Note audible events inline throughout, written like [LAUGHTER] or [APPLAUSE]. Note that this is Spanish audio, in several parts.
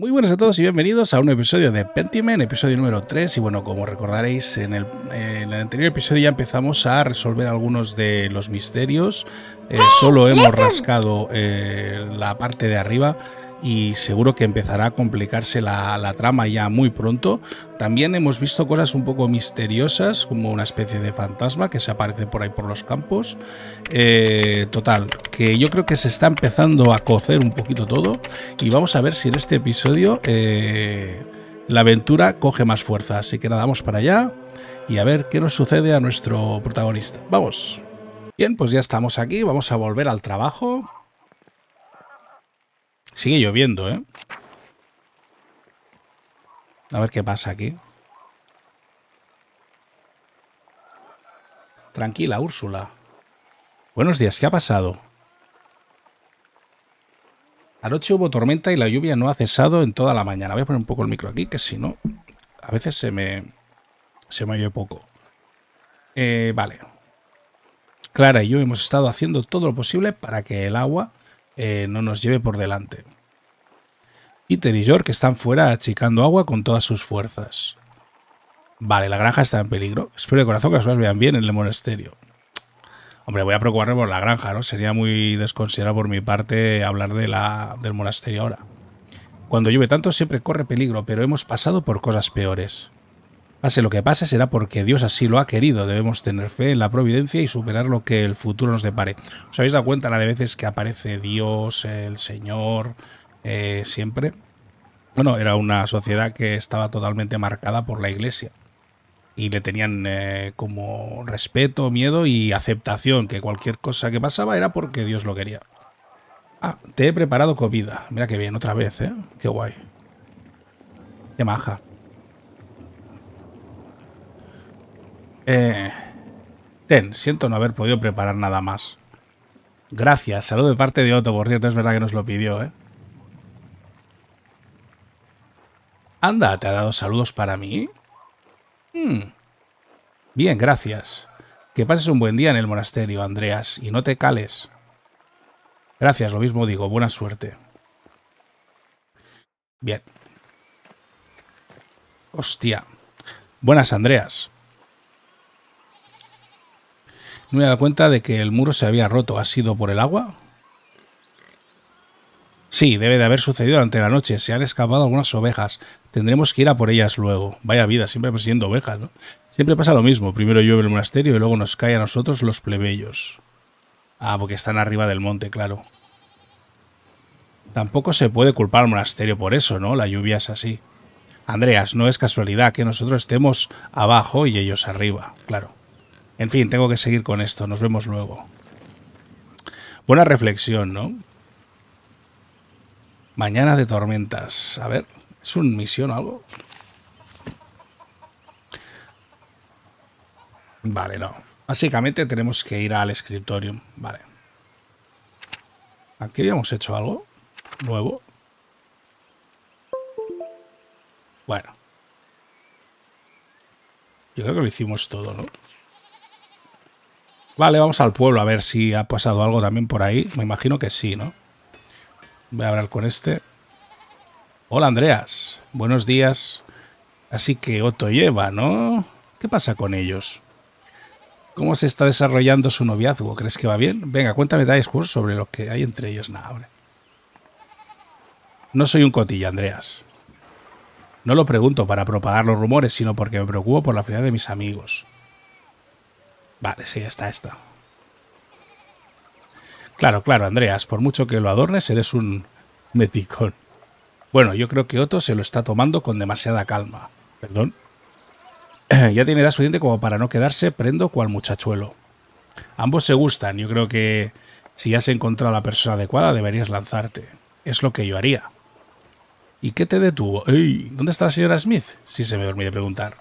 Muy buenas a todos y bienvenidos a un episodio de Pentiment, episodio número 3. Y bueno, como recordaréis, en el, anterior episodio ya empezamos a resolver algunos de los misterios. Eh, ¡Ah! solo hemos rascado eh, la parte de arriba y seguro que empezará a complicarse la, trama ya muy pronto. También hemos visto cosas un poco misteriosas, como una especie de fantasma que se aparece por ahí por los campos. Eh, total, que yo creo que se está empezando a cocer un poquito todo y vamos a ver si en este episodio eh, la aventura coge más fuerza. Así que nada, vamos para allá y a ver qué nos sucede a nuestro protagonista. ¡Vamos! Bien, pues ya estamos aquí, vamos a volver al trabajo Sigue lloviendo, ¿eh? A ver qué pasa aquí. Tranquila, Úrsula. Buenos días, ¿qué ha pasado? Anoche hubo tormenta y la lluvia no ha cesado en toda la mañana. Voy a poner un poco el micro aquí, que si no, a veces se me, se me oye poco. Eh, vale. Clara y yo hemos estado haciendo todo lo posible para que el agua eh, no nos lleve por delante. Peter y York están fuera achicando agua con todas sus fuerzas. Vale, la granja está en peligro. Espero de corazón que las vean bien en el monasterio. Hombre, voy a preocuparme por la granja, ¿no? Sería muy desconsiderado por mi parte hablar de la, del monasterio ahora. Cuando llueve tanto siempre corre peligro, pero hemos pasado por cosas peores. Pase lo que pase, será porque Dios así lo ha querido. Debemos tener fe en la providencia y superar lo que el futuro nos depare. ¿Os habéis dado cuenta la de veces que aparece Dios, el Señor, eh, siempre? Bueno, era una sociedad que estaba totalmente marcada por la iglesia. Y le tenían eh, como respeto, miedo y aceptación, que cualquier cosa que pasaba era porque Dios lo quería. Ah, te he preparado comida. Mira qué bien, otra vez, ¿eh? Qué guay. Qué maja. Eh, ten, siento no haber podido preparar nada más. Gracias, saludo de parte de Otto, por cierto, es verdad que nos lo pidió, ¿eh? Anda, ¿te ha dado saludos para mí? Hmm. Bien, gracias. Que pases un buen día en el monasterio, Andreas, y no te cales. Gracias, lo mismo digo, buena suerte. Bien. Hostia. Buenas, Andreas. No me he dado cuenta de que el muro se había roto. ¿Ha sido por el agua? Sí, debe de haber sucedido durante la noche. Se han escapado algunas ovejas. Tendremos que ir a por ellas luego. Vaya vida, siempre persiguiendo ovejas, ¿no? Siempre pasa lo mismo. Primero llueve el monasterio y luego nos cae a nosotros los plebeyos. Ah, porque están arriba del monte, claro. Tampoco se puede culpar al monasterio por eso, ¿no? La lluvia es así. Andreas, no es casualidad que nosotros estemos abajo y ellos arriba, claro. En fin, tengo que seguir con esto. Nos vemos luego. Buena reflexión, ¿no? Mañana de tormentas. A ver, ¿es un misión o algo? Vale, no. Básicamente tenemos que ir al escritorio. Vale. Aquí habíamos hecho algo nuevo. Bueno. Yo creo que lo hicimos todo, ¿no? Vale, vamos al pueblo a ver si ha pasado algo también por ahí. Me imagino que sí, ¿no? Voy a hablar con este. Hola, Andreas. Buenos días. Así que Otto lleva, ¿no? ¿Qué pasa con ellos? ¿Cómo se está desarrollando su noviazgo? ¿Crees que va bien? Venga, cuéntame detalles sobre lo que hay entre ellos. Nada, No soy un cotilla, Andreas. No lo pregunto para propagar los rumores, sino porque me preocupo por la felicidad de mis amigos. Vale, sí, está esta. Claro, claro, Andreas, por mucho que lo adornes, eres un meticón. Bueno, yo creo que Otto se lo está tomando con demasiada calma. Perdón. [CLEARS THROAT] ya tiene edad suficiente como para no quedarse prendo cual muchachuelo. Ambos se gustan. Yo creo que si has encontrado la persona adecuada, deberías lanzarte. Es lo que yo haría. ¿Y qué te detuvo? Ey, ¿Dónde está la señora Smith? Si se me de preguntar.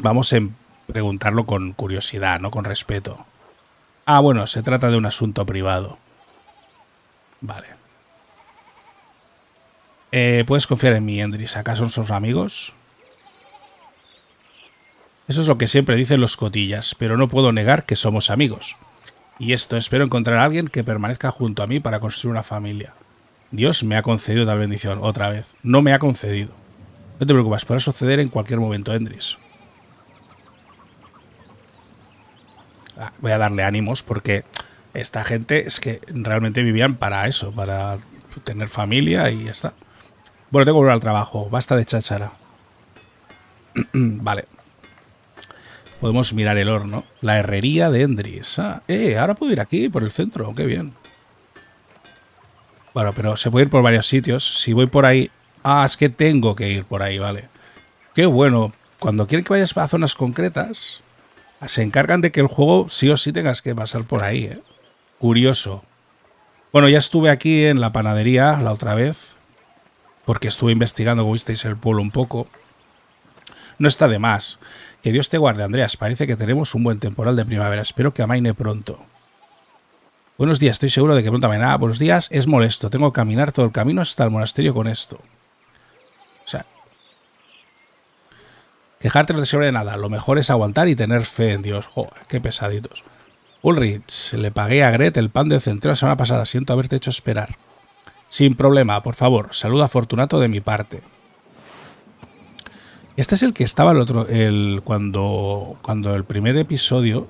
Vamos en preguntarlo con curiosidad, no con respeto. Ah, bueno, se trata de un asunto privado. Vale. Eh, Puedes confiar en mí, Endris. ¿Acaso son sus amigos? Eso es lo que siempre dicen los cotillas, pero no puedo negar que somos amigos. Y esto espero encontrar a alguien que permanezca junto a mí para construir una familia. Dios me ha concedido tal bendición, otra vez. No me ha concedido. No te preocupes, puede suceder en cualquier momento, Endris. voy a darle ánimos porque esta gente es que realmente vivían para eso, para tener familia y ya está. Bueno, tengo que volver al trabajo, basta de cháchara. [CLEARS THROAT] vale. Podemos mirar el horno. La herrería de Endris. Ah, eh, ahora puedo ir aquí, por el centro. Qué bien. Bueno, pero se puede ir por varios sitios. Si voy por ahí... Ah, es que tengo que ir por ahí, vale. Qué bueno. Cuando quieren que vayas a zonas concretas, se encargan de que el juego sí o sí tengas que pasar por ahí. ¿eh? Curioso. Bueno, ya estuve aquí en la panadería la otra vez, porque estuve investigando, como visteis, el pueblo un poco. No está de más. Que Dios te guarde, Andreas. Parece que tenemos un buen temporal de primavera. Espero que amaine pronto. Buenos días, estoy seguro de que pronto Ah, Buenos días, es molesto. Tengo que caminar todo el camino hasta el monasterio con esto. Quejarte no te sirve de nada, lo mejor es aguantar y tener fe en Dios. Joder, qué pesaditos. Ulrich, le pagué a Gret el pan de centro la semana pasada, siento haberte hecho esperar. Sin problema, por favor, saluda a Fortunato de mi parte. Este es el que estaba el otro, el, cuando, cuando el primer episodio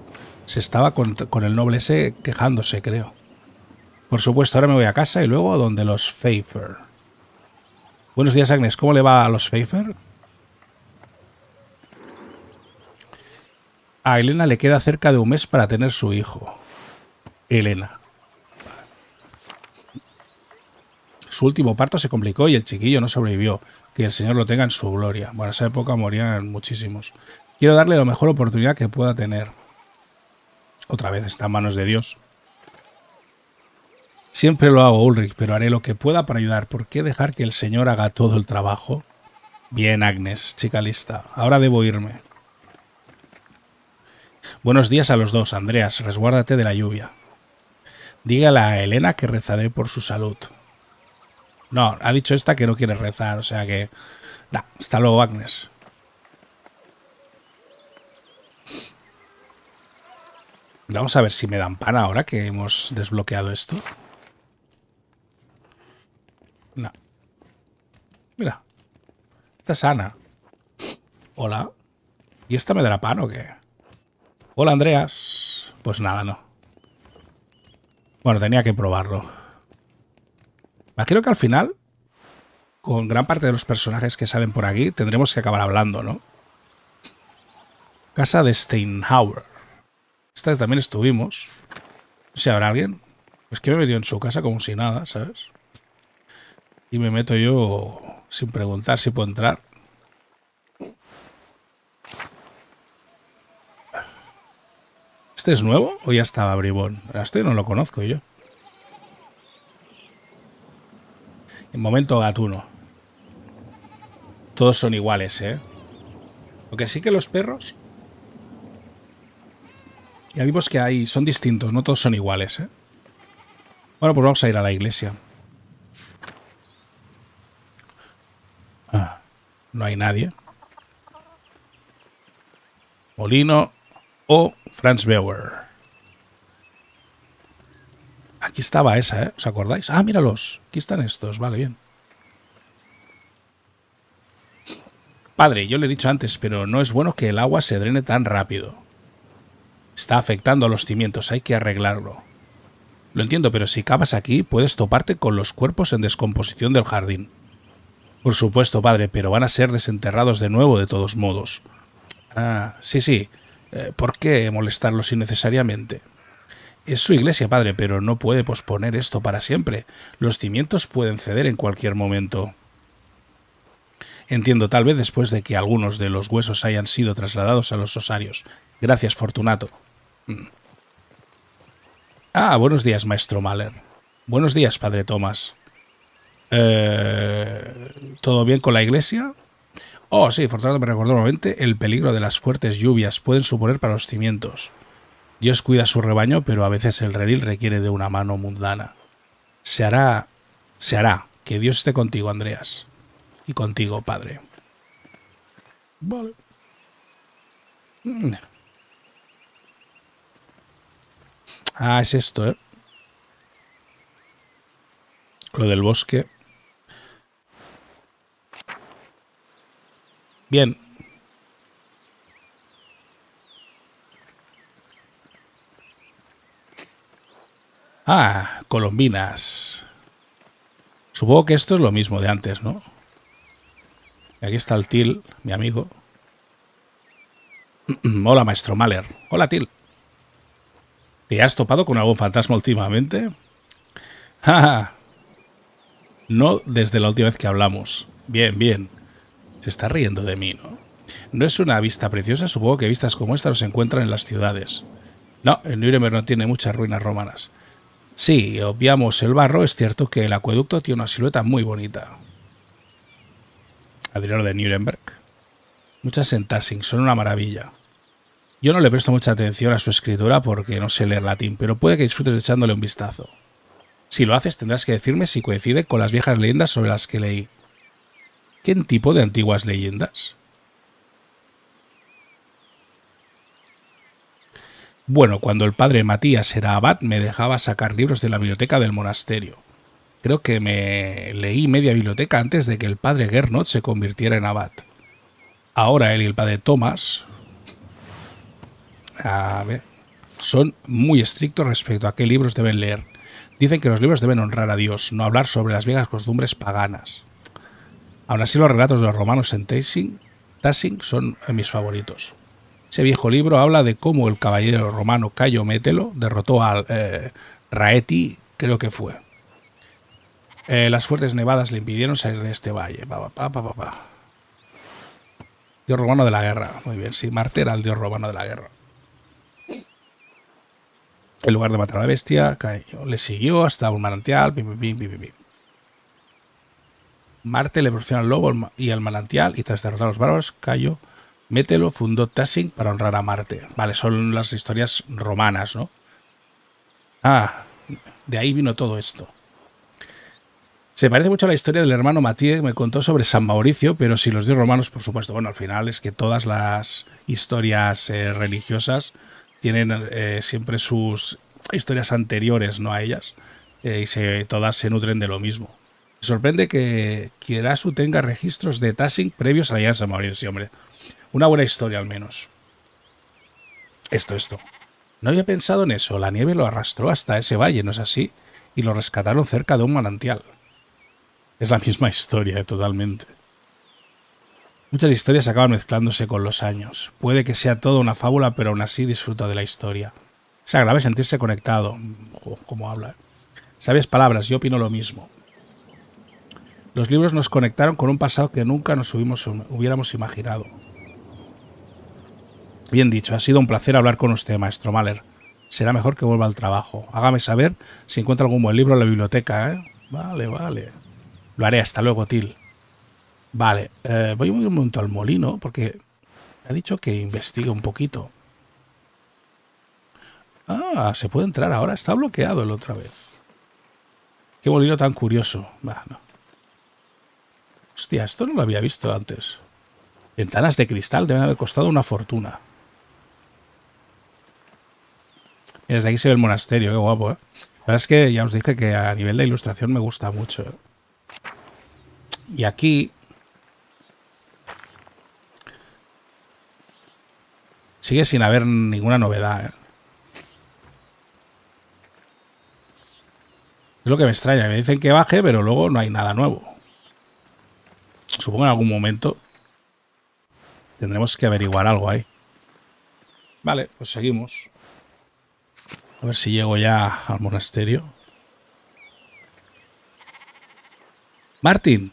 se estaba con, el noble ese quejándose, creo. Por supuesto, ahora me voy a casa y luego donde los Pfeiffer. Buenos días, Agnes. ¿Cómo le va a los Pfeiffer? A Elena le queda cerca de un mes para tener su hijo. Elena. Su último parto se complicó y el chiquillo no sobrevivió. Que el Señor lo tenga en su gloria. Bueno, en esa época morían muchísimos. Quiero darle la mejor oportunidad que pueda tener. Otra vez está en manos de Dios. Siempre lo hago, Ulrich, pero haré lo que pueda para ayudar. ¿Por qué dejar que el Señor haga todo el trabajo? Bien, Agnes, chica lista. Ahora debo irme. Buenos días a los dos, Andreas, resguárdate de la lluvia. Dígale a Elena que rezaré por su salud. No, ha dicho esta que no quiere rezar, o sea que... Nah, hasta luego, Agnes. Vamos a ver si me dan pan ahora que hemos desbloqueado esto. No. Mira. Esta sana. Hola. ¿Y esta me dará pan o qué? Hola, Andreas. Pues nada, no. Bueno, tenía que probarlo. Imagino que al final, con gran parte de los personajes que salen por aquí, tendremos que acabar hablando, ¿no? Casa de Steinhauer. Esta también estuvimos. No sé, ¿habrá alguien? Es que me metió en su casa como si nada, ¿sabes? Y me meto yo sin preguntar si puedo entrar. ¿Este es nuevo o ya estaba Bribón? Este no lo conozco yo. En momento gatuno. Todos son iguales, ¿eh? Lo sí que los perros... Ya vimos que hay... Son distintos, no todos son iguales, ¿eh? Bueno, pues vamos a ir a la iglesia. Ah, no hay nadie. Molino, o Franz Bauer. Aquí estaba esa, ¿eh? ¿Os acordáis? Ah, míralos. Aquí están estos. Vale, bien. Padre, yo le he dicho antes, pero no es bueno que el agua se drene tan rápido. Está afectando a los cimientos, hay que arreglarlo. Lo entiendo, pero si cavas aquí puedes toparte con los cuerpos en descomposición del jardín. Por supuesto, padre, pero van a ser desenterrados de nuevo de todos modos. Ah, sí, sí, eh, ¿Por qué molestarlos innecesariamente? Es su iglesia, padre, pero no puede posponer esto para siempre. Los cimientos pueden ceder en cualquier momento. Entiendo, tal vez después de que algunos de los huesos hayan sido trasladados a los osarios. Gracias, Fortunato. Mm. Ah, buenos días, maestro Mahler. Buenos días, padre Tomás. Eh, ¿Todo bien con la iglesia? Oh, sí, Fortunato me recordó nuevamente el peligro de las fuertes lluvias pueden suponer para los cimientos. Dios cuida su rebaño, pero a veces el redil requiere de una mano mundana. Se hará, se hará. Que Dios esté contigo, Andreas. Y contigo, padre. Vale. Mm. Ah, es esto, ¿eh? Lo del bosque. Bien. Ah, colombinas. Supongo que esto es lo mismo de antes, ¿no? Y aquí está el Til, mi amigo. [CLEARS THROAT] Hola, maestro Mahler. Hola, Til. ¿Te has topado con algún fantasma últimamente? [LAUGHS] no desde la última vez que hablamos. Bien, bien. Se está riendo de mí, ¿no? No es una vista preciosa, supongo que vistas como esta los se encuentran en las ciudades. No, el Nuremberg no tiene muchas ruinas romanas. Sí, obviamos el barro, es cierto que el acueducto tiene una silueta muy bonita. Adriano de Nuremberg. Muchas en son una maravilla. Yo no le presto mucha atención a su escritura porque no sé leer latín, pero puede que disfrutes echándole un vistazo. Si lo haces, tendrás que decirme si coincide con las viejas leyendas sobre las que leí qué tipo de antiguas leyendas? Bueno, cuando el padre Matías era abad me dejaba sacar libros de la biblioteca del monasterio. Creo que me leí media biblioteca antes de que el padre Gernot se convirtiera en abad. Ahora él y el padre Tomás son muy estrictos respecto a qué libros deben leer. Dicen que los libros deben honrar a Dios, no hablar sobre las viejas costumbres paganas. Aún así, los relatos de los romanos en Tassing, son mis favoritos. Ese viejo libro habla de cómo el caballero romano Cayo Metelo derrotó a eh, Raeti, creo que fue. Eh, las fuertes nevadas le impidieron salir de este valle. dios romano de la guerra. Muy bien, sí, Marte era el dios romano de la guerra. En lugar de matar a la bestia, Cayo le siguió hasta un manantial. Pim, Marte le proporciona al lobo y al manantial y tras derrotar a los bárbaros, Cayo Mételo fundó Tassing para honrar a Marte. Vale, son las historias romanas, ¿no? Ah, de ahí vino todo esto. Se parece mucho a la historia del hermano Matías que me contó sobre San Mauricio, pero si los dios romanos, por supuesto. Bueno, al final es que todas las historias eh, religiosas tienen eh, siempre sus historias anteriores, ¿no? A ellas. Eh, y se, todas se nutren de lo mismo sorprende que su tenga registros de Tasing previos a la Alianza Mauricio, hombre. Una buena historia, al menos. Esto, esto. No había pensado en eso. La nieve lo arrastró hasta ese valle, ¿no es así? Y lo rescataron cerca de un manantial. Es la misma historia, eh, totalmente. Muchas historias acaban mezclándose con los años. Puede que sea toda una fábula, pero aún así disfruta de la historia. Se agrave sentirse conectado. como habla. Eh. Sabes palabras, yo opino lo mismo. Los libros nos conectaron con un pasado que nunca nos hubiéramos imaginado. Bien dicho, ha sido un placer hablar con usted, maestro Mahler. Será mejor que vuelva al trabajo. Hágame saber si encuentra algún buen libro en la biblioteca, ¿eh? Vale, vale. Lo haré, hasta luego, Til. Vale, eh, voy un momento al molino porque ha dicho que investigue un poquito. Ah, se puede entrar ahora. Está bloqueado el otra vez. Qué molino tan curioso. no. Hostia, esto no lo había visto antes. Ventanas de cristal deben haber costado una fortuna. Y desde aquí se ve el monasterio, qué guapo, ¿eh? La verdad es que ya os dije que a nivel de ilustración me gusta mucho. ¿eh? Y aquí... Sigue sin haber ninguna novedad, ¿eh? Es lo que me extraña, me dicen que baje, pero luego no hay nada nuevo. Supongo en algún momento tendremos que averiguar algo ahí. Vale, pues seguimos. A ver si llego ya al monasterio. Martín.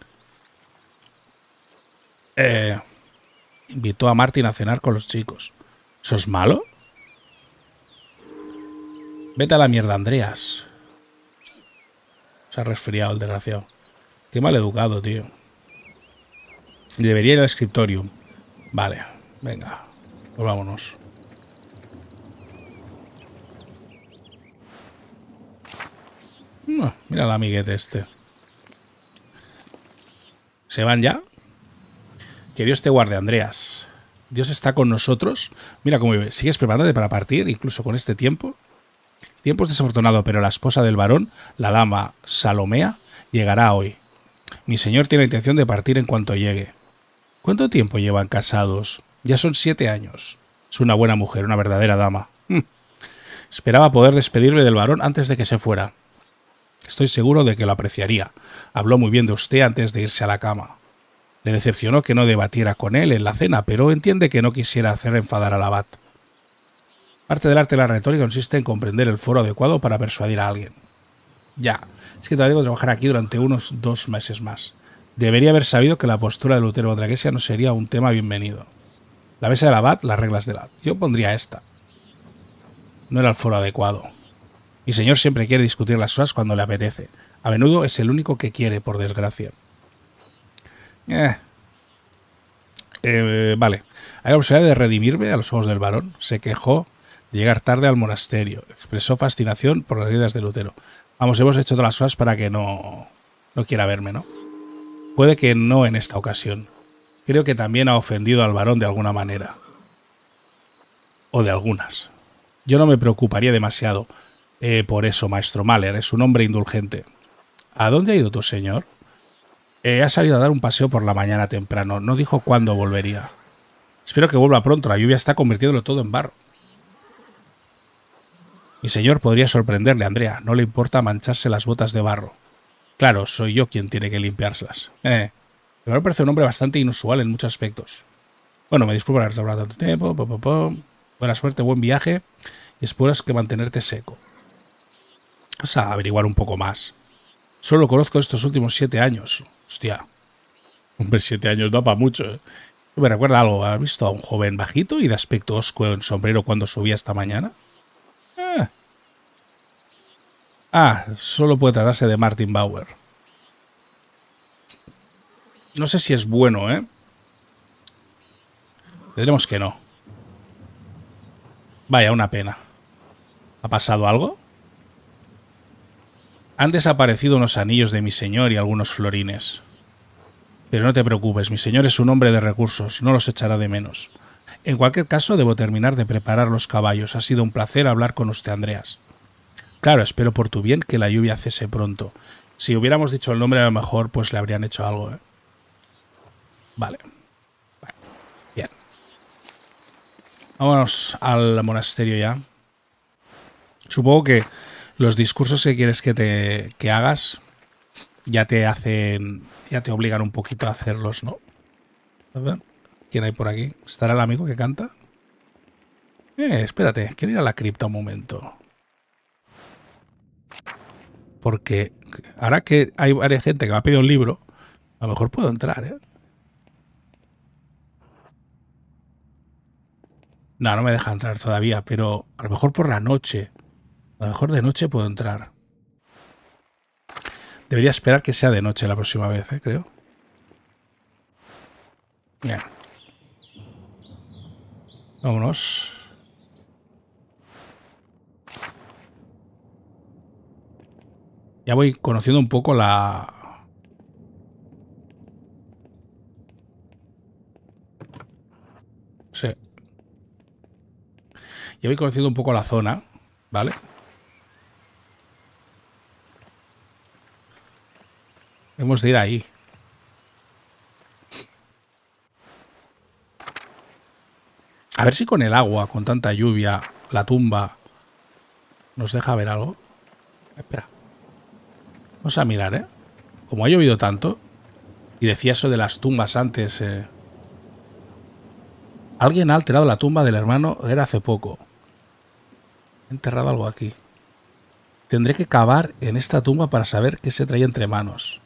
Eh, invitó a Martín a cenar con los chicos. ¿Eso es malo? Vete a la mierda, Andreas. Se ha resfriado el desgraciado. Qué mal educado, tío. Debería ir al escritorio. Vale, venga, pues vámonos. Ah, mira la amiguete este. ¿Se van ya? Que Dios te guarde, Andreas. Dios está con nosotros. Mira cómo vive. ¿Sigues preparándote para partir, incluso con este tiempo? tiempo es desafortunado, pero la esposa del varón, la dama Salomea, llegará hoy. Mi señor tiene la intención de partir en cuanto llegue. ¿Cuánto tiempo llevan casados? Ya son siete años. Es una buena mujer, una verdadera dama. Hmm. Esperaba poder despedirme del varón antes de que se fuera. Estoy seguro de que lo apreciaría. Habló muy bien de usted antes de irse a la cama. Le decepcionó que no debatiera con él en la cena, pero entiende que no quisiera hacer enfadar al abad. Parte del arte de la retórica consiste en comprender el foro adecuado para persuadir a alguien. Ya, es que todavía tengo que trabajar aquí durante unos dos meses más debería haber sabido que la postura de Lutero Iglesia no sería un tema bienvenido. La mesa del abad, las reglas del abad. Yo pondría esta. No era el foro adecuado. Mi señor siempre quiere discutir las cosas cuando le apetece. A menudo es el único que quiere, por desgracia. Eh. eh vale. Hay la posibilidad de redimirme a los ojos del varón. Se quejó de llegar tarde al monasterio. Expresó fascinación por las heridas de Lutero. Vamos, hemos hecho todas las cosas para que no, no quiera verme, ¿no? Puede que no en esta ocasión. Creo que también ha ofendido al varón de alguna manera. O de algunas. Yo no me preocuparía demasiado eh, por eso, maestro Mahler. Es un hombre indulgente. ¿A dónde ha ido tu señor? Eh, ha salido a dar un paseo por la mañana temprano. No dijo cuándo volvería. Espero que vuelva pronto. La lluvia está convirtiéndolo todo en barro. Mi señor podría sorprenderle, Andrea. No le importa mancharse las botas de barro. Claro, soy yo quien tiene que limpiárselas. Eh. Pero me parece un hombre bastante inusual en muchos aspectos. Bueno, me disculpo por haber tardado tanto tiempo. Buena suerte, buen viaje. Y esperas que mantenerte seco. Vamos a averiguar un poco más. Solo conozco estos últimos siete años. Hostia. Hombre, siete años da para mucho. Eh. Me recuerda algo. ¿Has visto a un joven bajito y de aspecto oscuro en sombrero cuando subía esta mañana? Eh... Ah, solo puede tratarse de Martin Bauer. No sé si es bueno, ¿eh? veremos que no. Vaya, una pena. ¿Ha pasado algo? Han desaparecido unos anillos de mi señor y algunos florines. Pero no te preocupes, mi señor es un hombre de recursos, no los echará de menos. En cualquier caso, debo terminar de preparar los caballos. Ha sido un placer hablar con usted, Andreas. Claro, espero por tu bien que la lluvia cese pronto. Si hubiéramos dicho el nombre, a lo mejor pues le habrían hecho algo. ¿eh? Vale. Bien. Vámonos al monasterio ya. Supongo que los discursos que quieres que te que hagas ya te hacen, ya te obligan un poquito a hacerlos, ¿no? A ver, ¿quién hay por aquí? ¿Estará el amigo que canta? Eh, espérate, quiero ir a la cripta un momento porque ahora que hay varias gente que me ha pedido un libro, a lo mejor puedo entrar, ¿eh? No, no me deja entrar todavía, pero a lo mejor por la noche. A lo mejor de noche puedo entrar. Debería esperar que sea de noche la próxima vez, ¿eh? creo. Bien. Vámonos. Ya voy conociendo un poco la... Sí. Ya voy conociendo un poco la zona, ¿vale? Hemos de ir ahí. A ver si con el agua, con tanta lluvia, la tumba, nos deja ver algo. Espera. Vamos a mirar, ¿eh? Como ha llovido tanto, y decía eso de las tumbas antes, eh, alguien ha alterado la tumba del hermano era hace poco. He enterrado algo aquí. Tendré que cavar en esta tumba para saber qué se traía entre manos.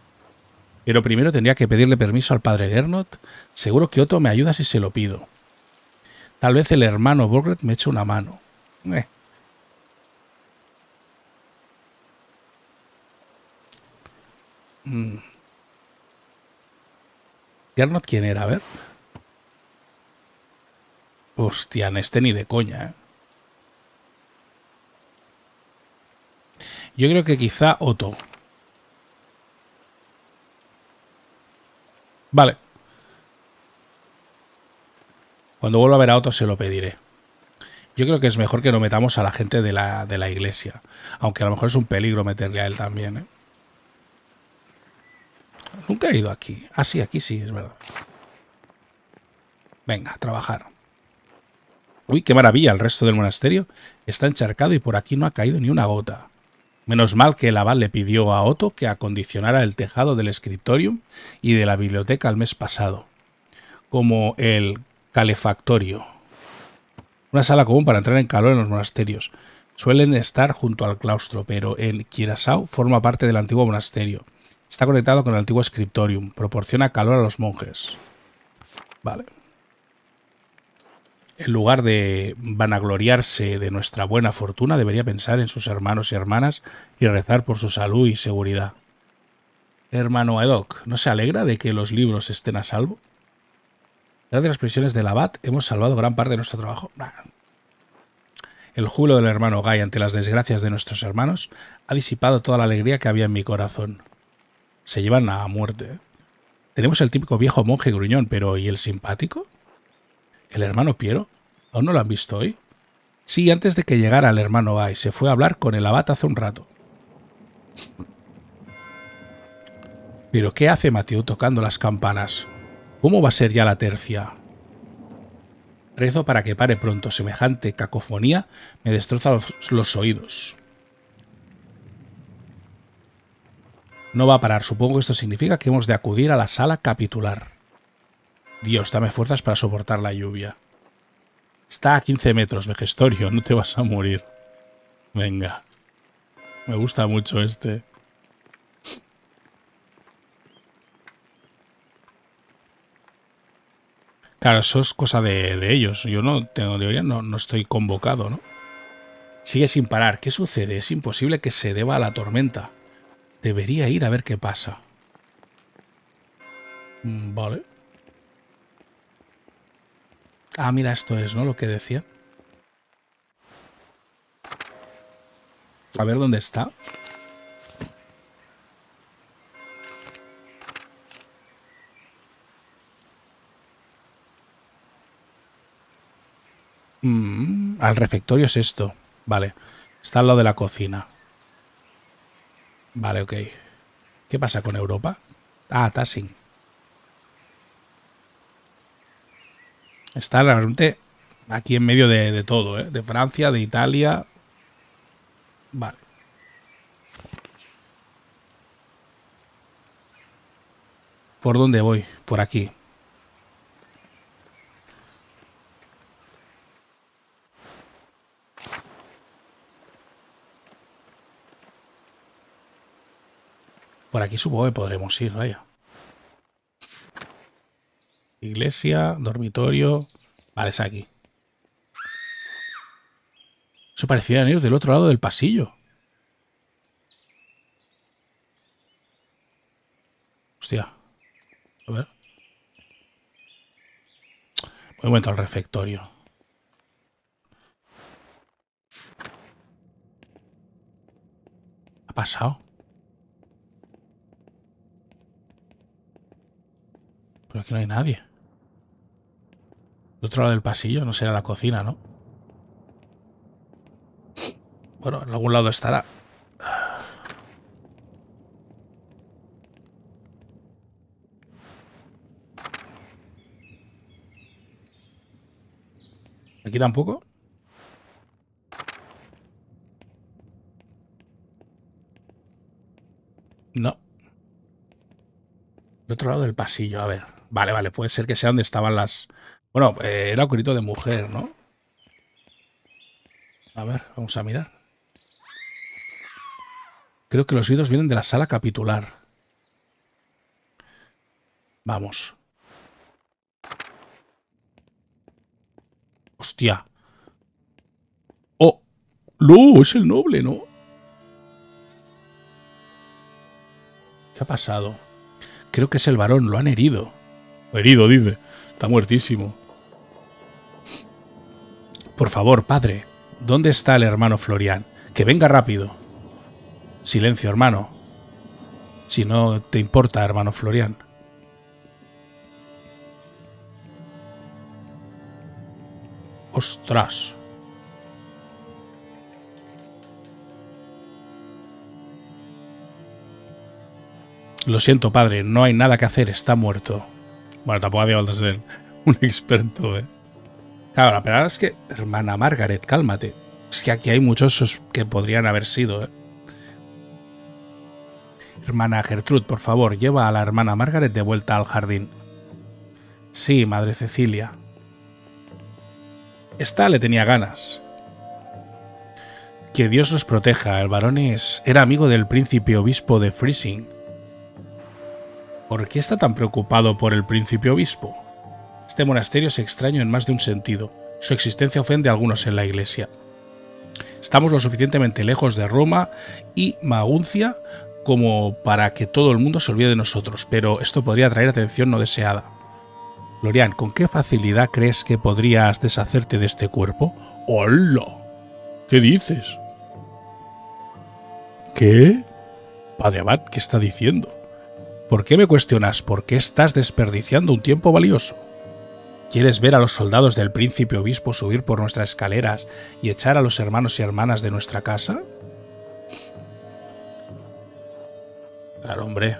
Pero primero tendría que pedirle permiso al padre Gernot. Seguro que Otto me ayuda si se lo pido. Tal vez el hermano Borgret me eche una mano. Eh, Garnot, mm. ¿quién era? A ver. Hostia, este ni de coña. ¿eh? Yo creo que quizá Otto. Vale. Cuando vuelva a ver a Otto se lo pediré. Yo creo que es mejor que no metamos a la gente de la, de la iglesia. Aunque a lo mejor es un peligro meterle a él también. ¿eh? Nunca he ido aquí. Ah, sí, aquí sí, es verdad. Venga, a trabajar. Uy, qué maravilla, el resto del monasterio está encharcado y por aquí no ha caído ni una gota. Menos mal que el abad le pidió a Otto que acondicionara el tejado del escritorium y de la biblioteca el mes pasado, como el calefactorio. Una sala común para entrar en calor en los monasterios. Suelen estar junto al claustro, pero el Kirasau forma parte del antiguo monasterio Está conectado con el antiguo scriptorium. Proporciona calor a los monjes. Vale. En lugar de vanagloriarse de nuestra buena fortuna, debería pensar en sus hermanos y hermanas y rezar por su salud y seguridad. Hermano Edoc, ¿no se alegra de que los libros estén a salvo? Gracias a las prisiones del abad hemos salvado gran parte de nuestro trabajo. El júbilo del hermano Guy ante las desgracias de nuestros hermanos ha disipado toda la alegría que había en mi corazón se llevan a muerte. Tenemos el típico viejo monje gruñón, pero ¿y el simpático? ¿El hermano Piero? ¿Aún no lo han visto hoy? Sí, antes de que llegara el hermano Ay, se fue a hablar con el abad hace un rato. ¿Pero qué hace Mateo tocando las campanas? ¿Cómo va a ser ya la tercia? Rezo para que pare pronto semejante cacofonía, me destroza los oídos. No va a parar, supongo que esto significa que hemos de acudir a la sala capitular. Dios, dame fuerzas para soportar la lluvia. Está a 15 metros, vegestorio. no te vas a morir. Venga. Me gusta mucho este. Claro, eso es cosa de, ellos. Yo no tengo no, no estoy convocado, ¿no? Sigue sin parar. ¿Qué sucede? Es imposible que se deba a la tormenta. Debería ir a ver qué pasa. Mm, vale. Ah, mira, esto es, ¿no? Lo que decía. A ver dónde está. Mm, al refectorio es esto. Vale. Está al lado de la cocina. Vale, ok. ¿Qué pasa con Europa? Ah, Tassin. Está realmente aquí en medio de, de todo, ¿eh? De Francia, de Italia. Vale. ¿Por dónde voy? Por aquí. Por aquí supongo que podremos ir, vaya. Iglesia, dormitorio. Vale, es aquí. Eso parecía ir del otro lado del pasillo. Hostia. A ver. Voy a momento al refectorio. Ha pasado? aquí no hay nadie. El otro lado del pasillo, no será la cocina, ¿no? Bueno, en algún lado estará. ¿Aquí tampoco? No. El otro lado del pasillo, a ver. Vale, vale, puede ser que sea donde estaban las... Bueno, eh, era un de mujer, ¿no? A ver, vamos a mirar. Creo que los gritos vienen de la sala capitular. Vamos. Hostia. Oh. No, es el noble, ¿no? ¿Qué ha pasado? Creo que es el varón, lo han herido. Herido, dice. Está muertísimo. Por favor, padre, ¿dónde está el hermano Florian? Que venga rápido. Silencio, hermano. Si no te importa, hermano Florian. Ostras. Lo siento, padre, no hay nada que hacer, está muerto. Bueno, tampoco hacía falta ser un experto, ¿eh? Claro, la verdad es que, hermana Margaret, cálmate. Es que aquí hay muchos que podrían haber sido, ¿eh? Hermana Gertrude, por favor, lleva a la hermana Margaret de vuelta al jardín. Sí, madre Cecilia. Esta le tenía ganas. Que Dios los proteja. El varón es, era amigo del príncipe obispo de Freezing ¿Por qué está tan preocupado por el príncipe obispo? Este monasterio es extraño en más de un sentido. Su existencia ofende a algunos en la iglesia. Estamos lo suficientemente lejos de Roma y Maguncia como para que todo el mundo se olvide de nosotros, pero esto podría atraer atención no deseada. Lorian, ¿con qué facilidad crees que podrías deshacerte de este cuerpo? ¡Hola! ¿Qué dices? ¿Qué? Padre Abad, ¿qué está diciendo? ¿Por qué me cuestionas? ¿Por qué estás desperdiciando un tiempo valioso? ¿Quieres ver a los soldados del príncipe obispo subir por nuestras escaleras y echar a los hermanos y hermanas de nuestra casa? Claro, hombre.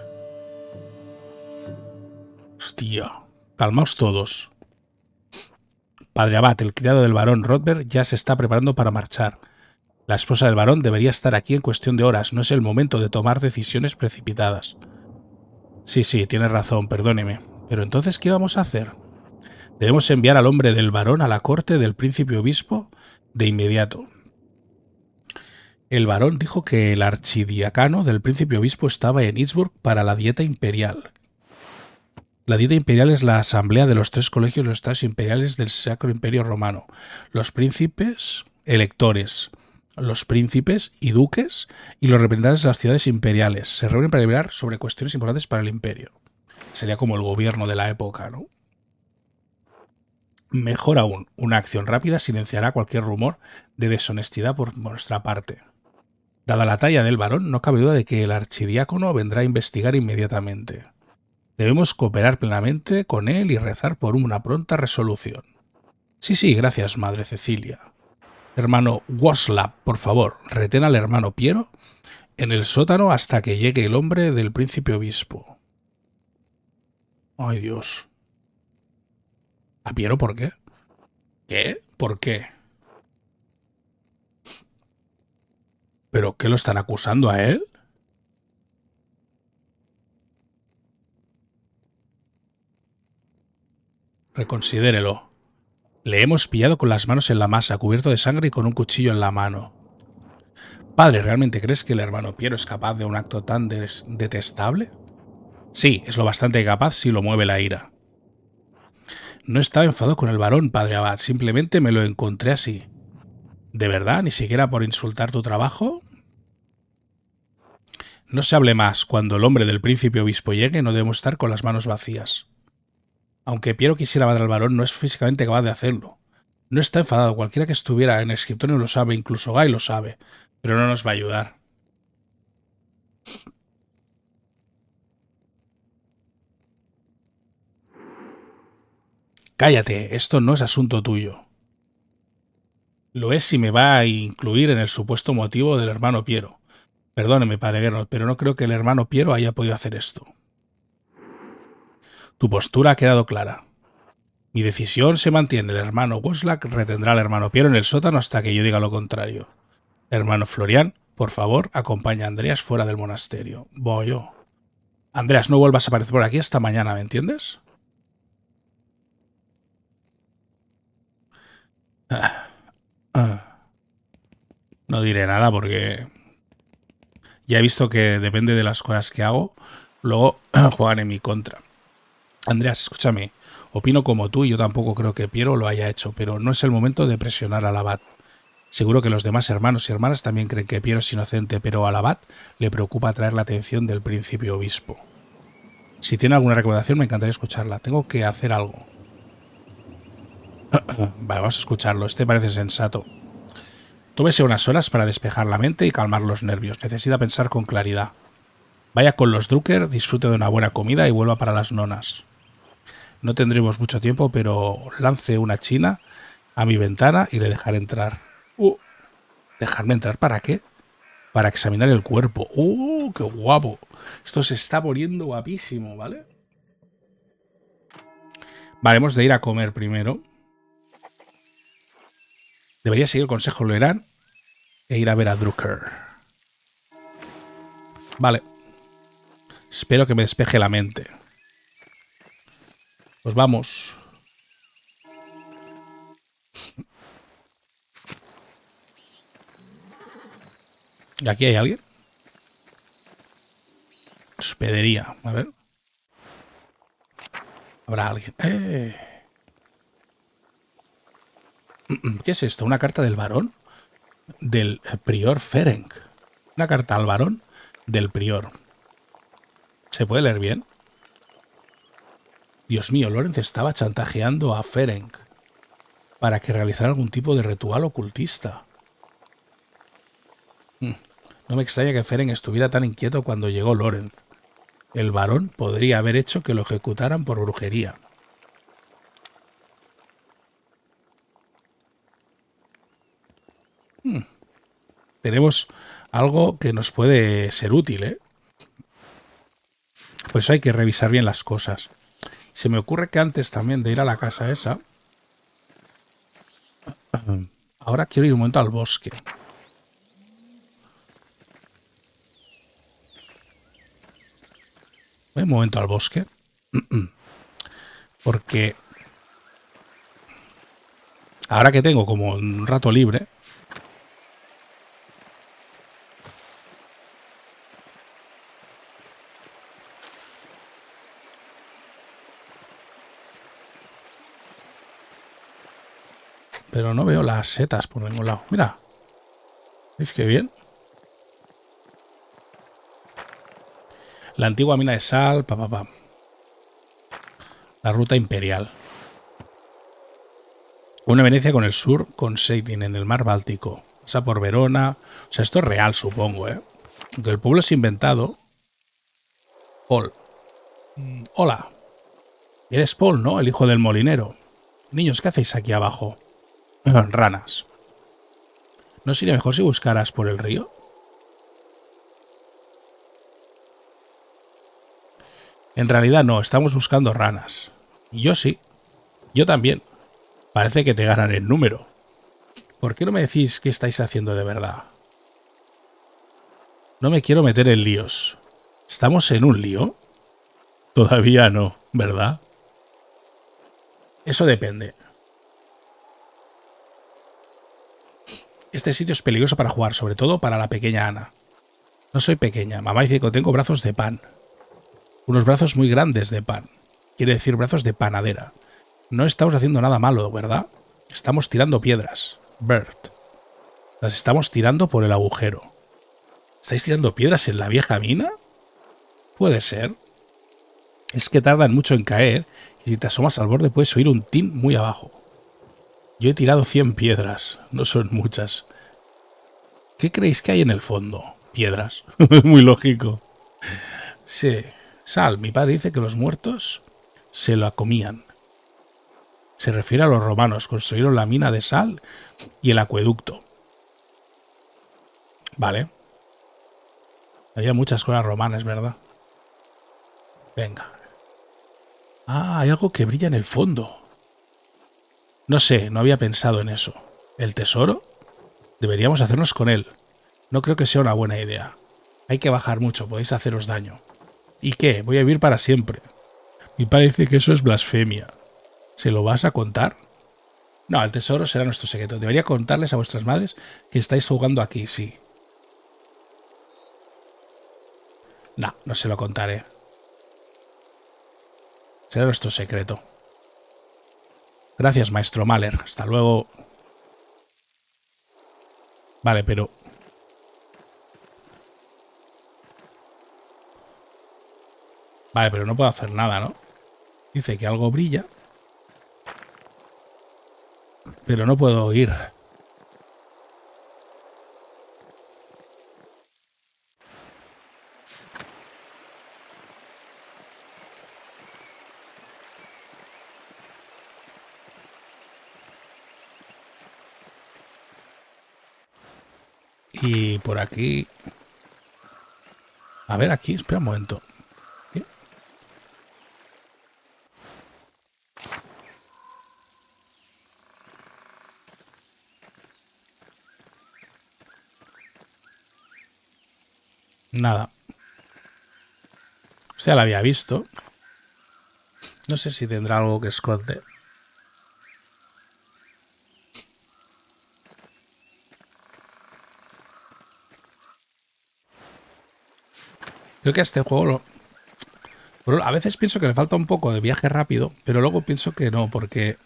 Hostia. Calmaos todos. Padre Abad, el criado del barón Rodberg ya se está preparando para marchar. La esposa del barón debería estar aquí en cuestión de horas. No es el momento de tomar decisiones precipitadas. Sí, sí, tienes razón, perdóneme. Pero entonces, ¿qué vamos a hacer? Debemos enviar al hombre del varón a la corte del príncipe obispo de inmediato. El varón dijo que el archidiacano del príncipe obispo estaba en Innsbruck para la dieta imperial. La dieta imperial es la asamblea de los tres colegios de los estados imperiales del Sacro Imperio Romano, los príncipes electores, los príncipes y duques y los representantes de las ciudades imperiales. Se reúnen para deliberar sobre cuestiones importantes para el imperio. Sería como el gobierno de la época, ¿no? Mejor aún, una acción rápida silenciará cualquier rumor de deshonestidad por nuestra parte. Dada la talla del varón, no cabe duda de que el archidiácono vendrá a investigar inmediatamente. Debemos cooperar plenamente con él y rezar por una pronta resolución. Sí, sí, gracias, Madre Cecilia hermano Waslap, por favor, retén al hermano Piero en el sótano hasta que llegue el hombre del príncipe obispo. Ay Dios. ¿A Piero por qué? ¿Qué? ¿Por qué? ¿Pero qué lo están acusando a él? Reconsidérelo. Le hemos pillado con las manos en la masa, cubierto de sangre y con un cuchillo en la mano. Padre, ¿realmente crees que el hermano Piero es capaz de un acto tan detestable? Sí, es lo bastante capaz si lo mueve la ira. No estaba enfadado con el varón, padre Abad, simplemente me lo encontré así. ¿De verdad? ¿Ni siquiera por insultar tu trabajo? No se hable más, cuando el hombre del príncipe obispo llegue no debemos estar con las manos vacías. Aunque Piero quisiera matar al balón, no es físicamente capaz de hacerlo. No está enfadado, cualquiera que estuviera en el escritorio lo sabe, incluso Guy lo sabe, pero no nos va a ayudar. Cállate, esto no es asunto tuyo. Lo es si me va a incluir en el supuesto motivo del hermano Piero. Perdóneme, padre Gernot, pero no creo que el hermano Piero haya podido hacer esto. Tu postura ha quedado clara. Mi decisión se mantiene. El hermano Woslak retendrá al hermano Piero en el sótano hasta que yo diga lo contrario. Hermano Florian, por favor, acompaña a Andreas fuera del monasterio. Voy yo. Andreas, no vuelvas a aparecer por aquí hasta mañana, ¿me entiendes? Ah. Ah. No diré nada porque ya he visto que depende de las cosas que hago, luego [CLEARS THROAT] juegan en mi contra. Andreas, escúchame, opino como tú y yo tampoco creo que Piero lo haya hecho, pero no es el momento de presionar al abad. Seguro que los demás hermanos y hermanas también creen que Piero es inocente, pero al abad le preocupa atraer la atención del príncipe obispo. Si tiene alguna recomendación, me encantaría escucharla. Tengo que hacer algo. [CLEARS THROAT] vamos a escucharlo. Este parece sensato. Tómese unas horas para despejar la mente y calmar los nervios. Necesita pensar con claridad. Vaya con los Drucker, disfrute de una buena comida y vuelva para las nonas no tendremos mucho tiempo, pero lance una china a mi ventana y le dejaré entrar. Uh, ¿Dejarme entrar para qué? Para examinar el cuerpo. ¡Uh, qué guapo! Esto se está poniendo guapísimo, ¿vale? Vale, hemos de ir a comer primero. Debería seguir el consejo Leran e ir a ver a Drucker. Vale. Espero que me despeje la mente. Pues vamos. ¿Y aquí hay alguien? Hospedería. A ver. Habrá alguien. Eh. ¿Qué es esto? ¿Una carta del varón? Del prior Ferenc. Una carta al varón del prior. ¿Se puede leer bien? Dios mío, Lorenz estaba chantajeando a Ferenc para que realizara algún tipo de ritual ocultista. Hmm. No me extraña que Ferenc estuviera tan inquieto cuando llegó Lorenz. El varón podría haber hecho que lo ejecutaran por brujería. Hmm. Tenemos algo que nos puede ser útil, ¿eh? Pues hay que revisar bien las cosas. Se me ocurre que antes también de ir a la casa esa, ahora quiero ir un momento al bosque. Voy un momento al bosque. Porque ahora que tengo como un rato libre, no veo las setas por ningún lado. Mira. ¿Veis qué bien? La antigua mina de sal, pa, pa, La ruta imperial. Una Venecia con el sur, con Seidin en el mar Báltico. sea por Verona. O sea, esto es real, supongo, ¿eh? Aunque el pueblo es inventado. Paul. Mm, hola. Eres Paul, ¿no? El hijo del molinero. Niños, ¿qué hacéis aquí abajo? [CLEARS THROAT] ranas. ¿No sería mejor si buscaras por el río? En realidad no, estamos buscando ranas. yo sí. Yo también. Parece que te ganan el número. ¿Por qué no me decís qué estáis haciendo de verdad? No me quiero meter en líos. ¿Estamos en un lío? Todavía no, ¿verdad? Eso depende. Este sitio es peligroso para jugar, sobre todo para la pequeña Ana. No soy pequeña, mamá dice que tengo brazos de pan. Unos brazos muy grandes de pan. Quiere decir brazos de panadera. No estamos haciendo nada malo, ¿verdad? Estamos tirando piedras. Bert. Las estamos tirando por el agujero. ¿Estáis tirando piedras en la vieja mina? Puede ser. Es que tardan mucho en caer y si te asomas al borde puedes oír un tim muy abajo. Yo he tirado 100 piedras, no son muchas. ¿Qué creéis que hay en el fondo? Piedras. es [LAUGHS] muy lógico. Sí. Sal, mi padre dice que los muertos se lo comían. Se refiere a los romanos, construyeron la mina de sal y el acueducto. Vale. Había muchas cosas romanas, ¿verdad? Venga. Ah, hay algo que brilla en el fondo. No sé, no había pensado en eso. ¿El tesoro? Deberíamos hacernos con él. No creo que sea una buena idea. Hay que bajar mucho, podéis haceros daño. ¿Y qué? Voy a vivir para siempre. Me parece que eso es blasfemia. ¿Se lo vas a contar? No, el tesoro será nuestro secreto. Debería contarles a vuestras madres que estáis jugando aquí, sí. No, no se lo contaré. Será nuestro secreto. Gracias, maestro Mahler. Hasta luego. Vale, pero... Vale, pero no puedo hacer nada, ¿no? Dice que algo brilla. Pero no puedo ir. por aquí. A ver, aquí, espera un momento. Nada. O sea, la había visto. No sé si tendrá algo que esconde. Creo que a este juego a veces pienso que le falta un poco de viaje rápido, pero luego pienso que no, porque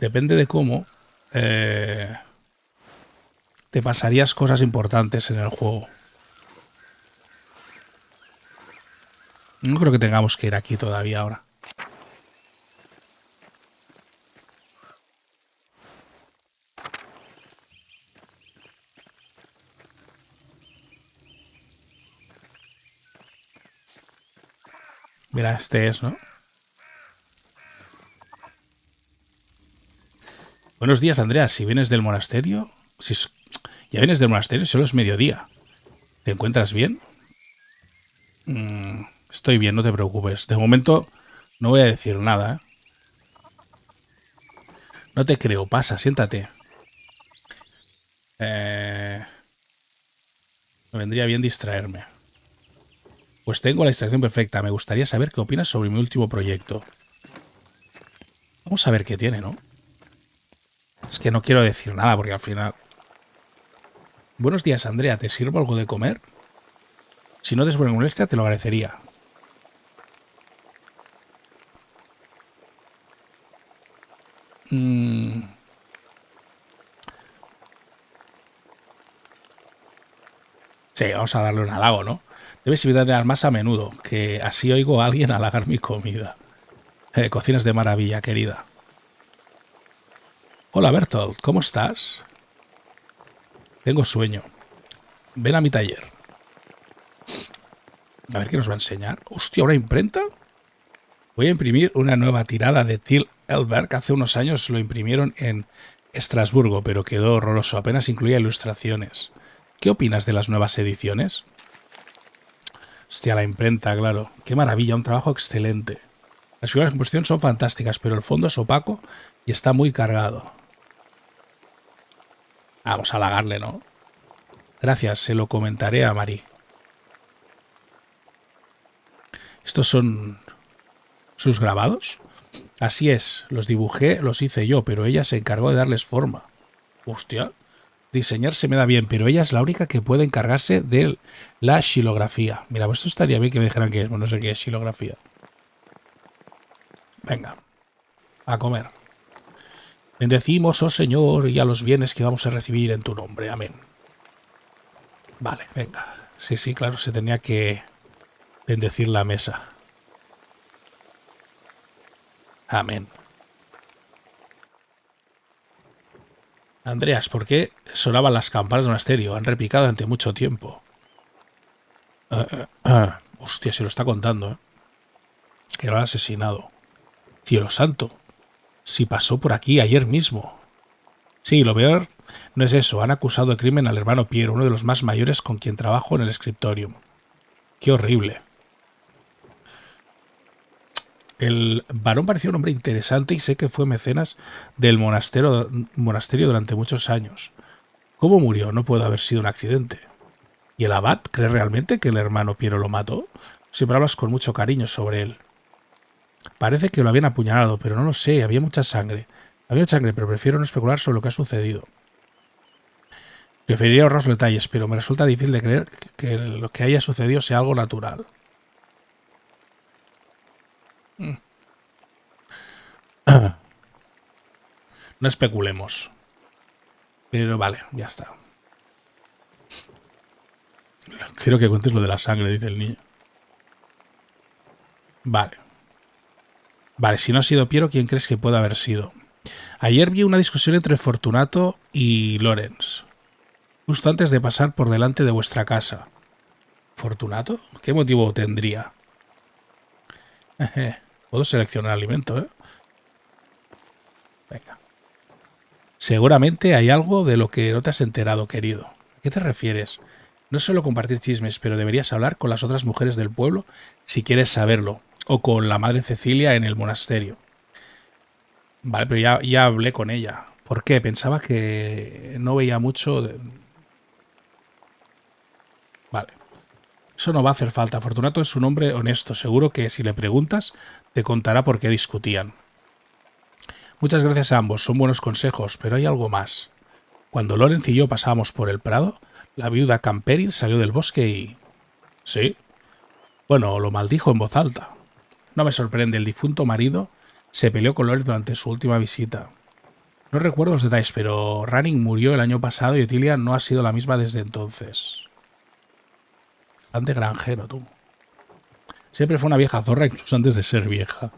depende de cómo eh, te pasarías cosas importantes en el juego. No creo que tengamos que ir aquí todavía ahora. Mira, este es, ¿no? Buenos días, Andrea. Si vienes del monasterio, si ya vienes del monasterio, solo es mediodía. ¿Te encuentras bien? Mm, estoy bien, no te preocupes. De momento no voy a decir nada. ¿eh? No te creo, pasa, siéntate. Eh, me vendría bien distraerme. Pues tengo la distracción perfecta. Me gustaría saber qué opinas sobre mi último proyecto. Vamos a ver qué tiene, ¿no? Es que no quiero decir nada porque al final... Buenos días, Andrea. ¿Te sirvo algo de comer? Si no te molestia, te lo agradecería. Mm. Sí, vamos a darle un halago, ¿no? Debes de más a menudo, que así oigo a alguien halagar mi comida. Eh, cocinas de maravilla, querida. Hola Bertolt, ¿cómo estás? Tengo sueño. Ven a mi taller. A ver qué nos va a enseñar. Hostia, ¿una imprenta? Voy a imprimir una nueva tirada de Till Elberg. Hace unos años lo imprimieron en Estrasburgo, pero quedó horroroso. Apenas incluía ilustraciones. ¿Qué opinas de las nuevas ediciones? Hostia, la imprenta, claro. Qué maravilla, un trabajo excelente. Las figuras de composición son fantásticas, pero el fondo es opaco y está muy cargado. Vamos a halagarle, ¿no? Gracias, se lo comentaré a Mari. Estos son sus grabados. Así es, los dibujé, los hice yo, pero ella se encargó de darles forma. Hostia, diseñar se me da bien, pero ella es la única que puede encargarse de la xilografía. Mira, pues esto estaría bien que me dijeran que es, bueno, pues no sé qué es xilografía. Venga, a comer. Bendecimos, oh Señor, y a los bienes que vamos a recibir en tu nombre. Amén. Vale, venga. Sí, sí, claro, se tenía que bendecir la mesa. Amén. Andreas, ¿por qué sonaban las campanas del monasterio? Han repicado durante mucho tiempo. Ah, ah, ah. Hostia, se lo está contando, ¿eh? Que lo han asesinado. Cielo santo. Si pasó por aquí ayer mismo. Sí, lo peor no es eso. Han acusado de crimen al hermano Piero, uno de los más mayores con quien trabajo en el scriptorium. Qué horrible. El varón parecía un hombre interesante y sé que fue mecenas del monasterio durante muchos años. ¿Cómo murió? No puede haber sido un accidente. ¿Y el abad cree realmente que el hermano Piero lo mató? Siempre hablas con mucho cariño sobre él. Parece que lo habían apuñalado, pero no lo sé, había mucha sangre. Había sangre, pero prefiero no especular sobre lo que ha sucedido. Preferiría ahorrar los detalles, pero me resulta difícil de creer que lo que haya sucedido sea algo natural. [COUGHS] no especulemos. Pero vale, ya está. Quiero que cuentes lo de la sangre, dice el niño. Vale. Vale, si no ha sido Piero, ¿quién crees que puede haber sido? Ayer vi una discusión entre Fortunato y Lorenz. Justo antes de pasar por delante de vuestra casa. ¿Fortunato? ¿Qué motivo tendría? [LAUGHS] Puedo seleccionar alimento, ¿eh? Seguramente hay algo de lo que no te has enterado, querido. ¿A qué te refieres? No suelo compartir chismes, pero deberías hablar con las otras mujeres del pueblo si quieres saberlo, o con la madre Cecilia en el monasterio. Vale, pero ya, ya hablé con ella. ¿Por qué? Pensaba que no veía mucho... Vale. Eso no va a hacer falta. Fortunato es un hombre honesto. Seguro que si le preguntas, te contará por qué discutían. Muchas gracias a ambos, son buenos consejos, pero hay algo más. Cuando Lorenz y yo pasábamos por el prado, la viuda Camperin salió del bosque y... ¿Sí? Bueno, lo maldijo en voz alta. No me sorprende, el difunto marido se peleó con Lorenz durante su última visita. No recuerdo los detalles, pero Ranning murió el año pasado y Otilia no ha sido la misma desde entonces. Bastante granjero, tú. Siempre fue una vieja zorra, incluso antes de ser vieja.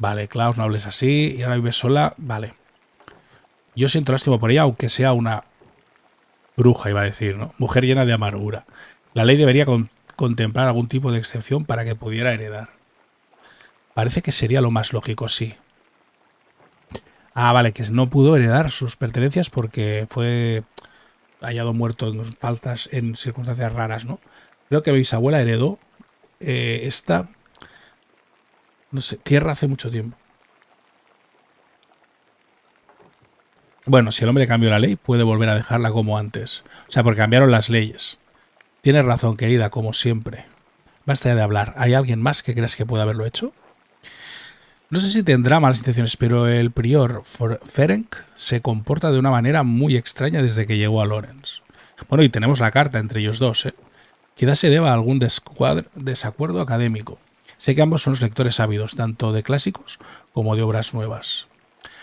Vale, Klaus, no hables así. Y ahora vives sola. Vale. Yo siento lástima por ella, aunque sea una bruja, iba a decir, ¿no? Mujer llena de amargura. La ley debería contemplar algún tipo de excepción para que pudiera heredar. Parece que sería lo más lógico, sí. Ah, vale, que no pudo heredar sus pertenencias porque fue hallado muerto en faltas, en circunstancias raras, ¿no? Creo que mi bisabuela heredó eh, esta no sé, tierra hace mucho tiempo. Bueno, si el hombre cambió la ley, puede volver a dejarla como antes. O sea, porque cambiaron las leyes. Tienes razón, querida, como siempre. Basta ya de hablar. ¿Hay alguien más que creas que puede haberlo hecho? No sé si tendrá malas intenciones, pero el prior Ferenc se comporta de una manera muy extraña desde que llegó a Lorenz. Bueno, y tenemos la carta entre ellos dos, ¿eh? Quizás se deba a algún desacuerdo académico. Sé que ambos son los lectores ávidos, tanto de clásicos como de obras nuevas.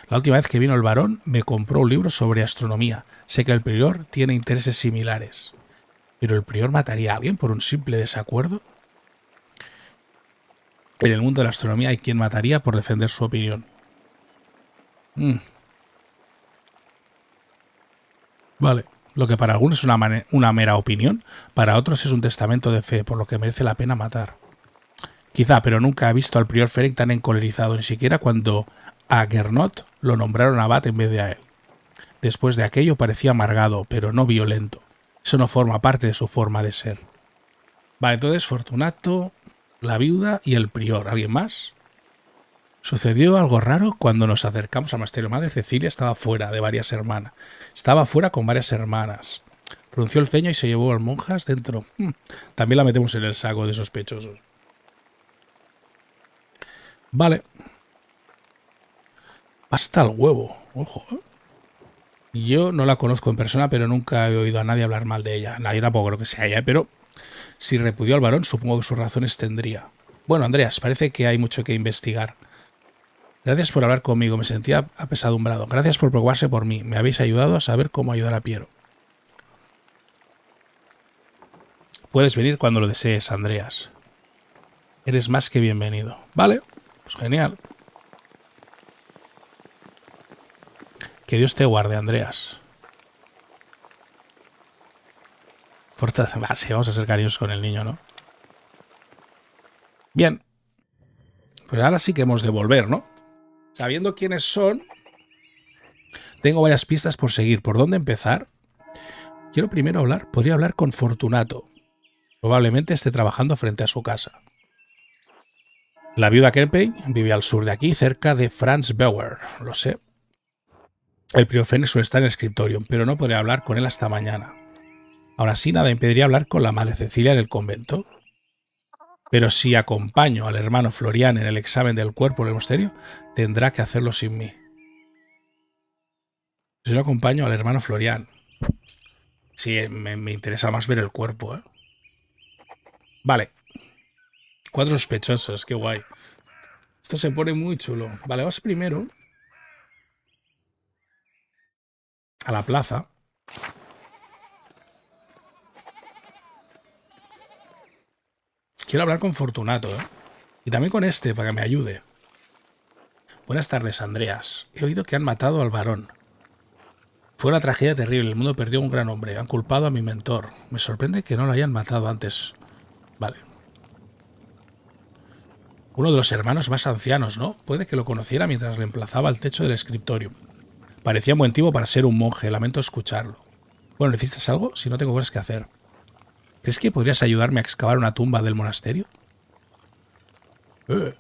La última vez que vino el varón me compró un libro sobre astronomía. Sé que el prior tiene intereses similares. ¿Pero el prior mataría a alguien por un simple desacuerdo? En el mundo de la astronomía hay quien mataría por defender su opinión. Mm. Vale. Lo que para algunos es una mera opinión, para otros es un testamento de fe, por lo que merece la pena matar. Quizá, pero nunca ha visto al prior Ferenc tan encolerizado, ni siquiera cuando a Gernot lo nombraron abad en vez de a él. Después de aquello parecía amargado, pero no violento. Eso no forma parte de su forma de ser. Vale, entonces Fortunato, la viuda y el prior. ¿Alguien más? Sucedió algo raro cuando nos acercamos al Masterio Madre Cecilia estaba fuera de varias hermanas. Estaba fuera con varias hermanas. Frunció el ceño y se llevó a las monjas dentro. Hmm, también la metemos en el saco de sospechosos. Vale. Hasta el huevo. Ojo. ¿eh? Yo no la conozco en persona, pero nunca he oído a nadie hablar mal de ella. Nadie tampoco creo que sea ella, pero si repudió al varón, supongo que sus razones tendría. Bueno, Andreas, parece que hay mucho que investigar. Gracias por hablar conmigo, me sentía apesadumbrado. Gracias por preocuparse por mí, me habéis ayudado a saber cómo ayudar a Piero. Puedes venir cuando lo desees, Andreas. Eres más que bienvenido. Vale. Pues genial. Que Dios te guarde, Andreas. Fortaleza. Ah, vamos a ser cariñosos con el niño, ¿no? Bien. Pues ahora sí que hemos de volver, ¿no? Sabiendo quiénes son, tengo varias pistas por seguir. ¿Por dónde empezar? Quiero primero hablar, podría hablar con Fortunato. Probablemente esté trabajando frente a su casa. La viuda Kempe vive al sur de aquí, cerca de Franz Bauer, lo sé. El priofen suele estar en el escritorio, pero no podré hablar con él hasta mañana. Aún así, nada impediría hablar con la madre Cecilia en el convento. Pero si acompaño al hermano Florian en el examen del cuerpo en el monasterio, tendrá que hacerlo sin mí. Si no acompaño al hermano Florian. Sí, me, interesa más ver el cuerpo. ¿eh? Vale, Cuatro sospechosos, qué guay. Esto se pone muy chulo. Vale, vamos primero a la plaza. Quiero hablar con Fortunato, ¿eh? Y también con este, para que me ayude. Buenas tardes, Andreas. He oído que han matado al varón. Fue una tragedia terrible. El mundo perdió a un gran hombre. Han culpado a mi mentor. Me sorprende que no lo hayan matado antes. Vale uno de los hermanos más ancianos, ¿no? Puede que lo conociera mientras reemplazaba el techo del escritorio. Parecía un buen para ser un monje, lamento escucharlo. Bueno, ¿necesitas algo? Si no tengo cosas que hacer. ¿Crees que podrías ayudarme a excavar una tumba del monasterio? Eh.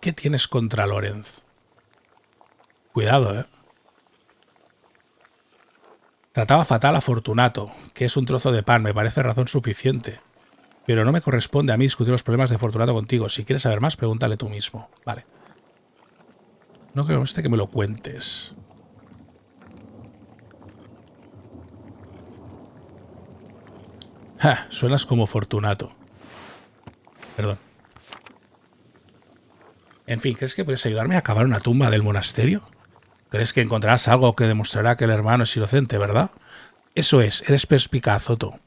¿Qué tienes contra Lorenz? Cuidado, ¿eh? Trataba fatal a Fortunato, que es un trozo de pan, me parece razón suficiente. Pero no me corresponde a mí discutir los problemas de Fortunato contigo. Si quieres saber más, pregúntale tú mismo. Vale. No creo que me lo cuentes. Ja, suenas como Fortunato. Perdón. En fin, ¿crees que puedes ayudarme a acabar una tumba del monasterio? Crees que encontrarás algo que demostrará que el hermano es inocente, ¿verdad? Eso es, eres perspicaz, Otto.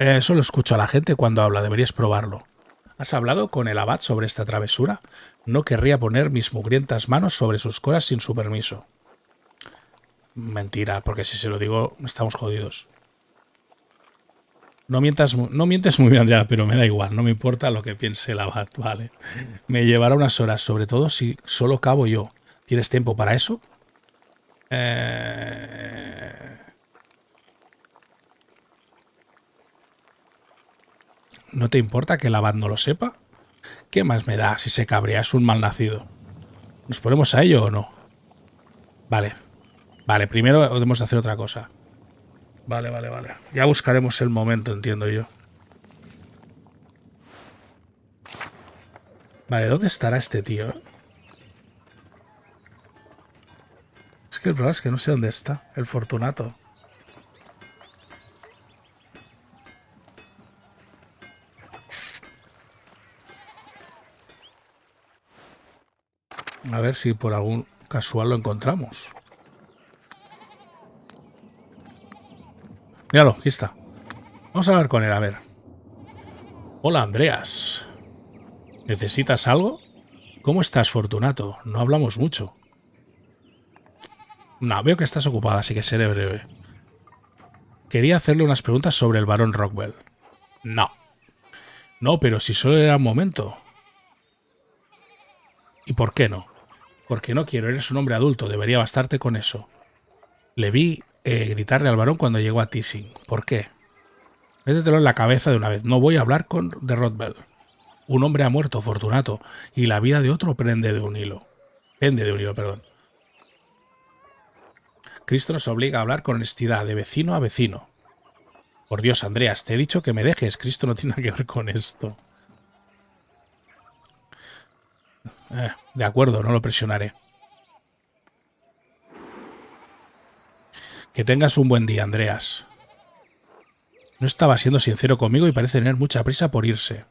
Eh, solo escucho a la gente cuando habla, deberías probarlo. ¿Has hablado con el abad sobre esta travesura? No querría poner mis mugrientas manos sobre sus coras sin su permiso. Mentira, porque si se lo digo, estamos jodidos. No, mientas, no mientes muy bien, ya, pero me da igual, no me importa lo que piense el abad, vale. Me llevará unas horas, sobre todo si solo cabo yo. ¿Tienes tiempo para eso? Eh, ¿No te importa que el abad no lo sepa? ¿Qué más me da si se cabrea? Es un malnacido. ¿Nos ponemos a ello o no? Vale. Vale, primero podemos hacer otra cosa. Vale, vale, vale. Ya buscaremos el momento, entiendo yo. Vale, ¿dónde estará este tío? Es que el problema es que no sé dónde está el Fortunato. A ver si por algún casual lo encontramos. Míralo, aquí está. Vamos a hablar con él, a ver. Hola, Andreas. ¿Necesitas algo? ¿Cómo estás, Fortunato? No hablamos mucho. No, veo que estás ocupada, así que seré breve. Quería hacerle unas preguntas sobre el barón Rockwell. No. No, pero si solo era un momento. ¿Y por qué no? Porque no quiero, eres un hombre adulto, debería bastarte con eso. Le vi eh, gritarle al varón cuando llegó a Tissing. ¿Por qué? Métetelo en la cabeza de una vez. No voy a hablar con de Rockwell. Un hombre ha muerto, Fortunato, y la vida de otro prende de un hilo. Pende de un hilo, perdón. Cristo nos obliga a hablar con honestidad, de vecino a vecino. Por Dios, Andreas, te he dicho que me dejes. Cristo no tiene nada que ver con esto. Eh, de acuerdo, no lo presionaré. Que tengas un buen día, Andreas. No estaba siendo sincero conmigo y parece tener mucha prisa por irse.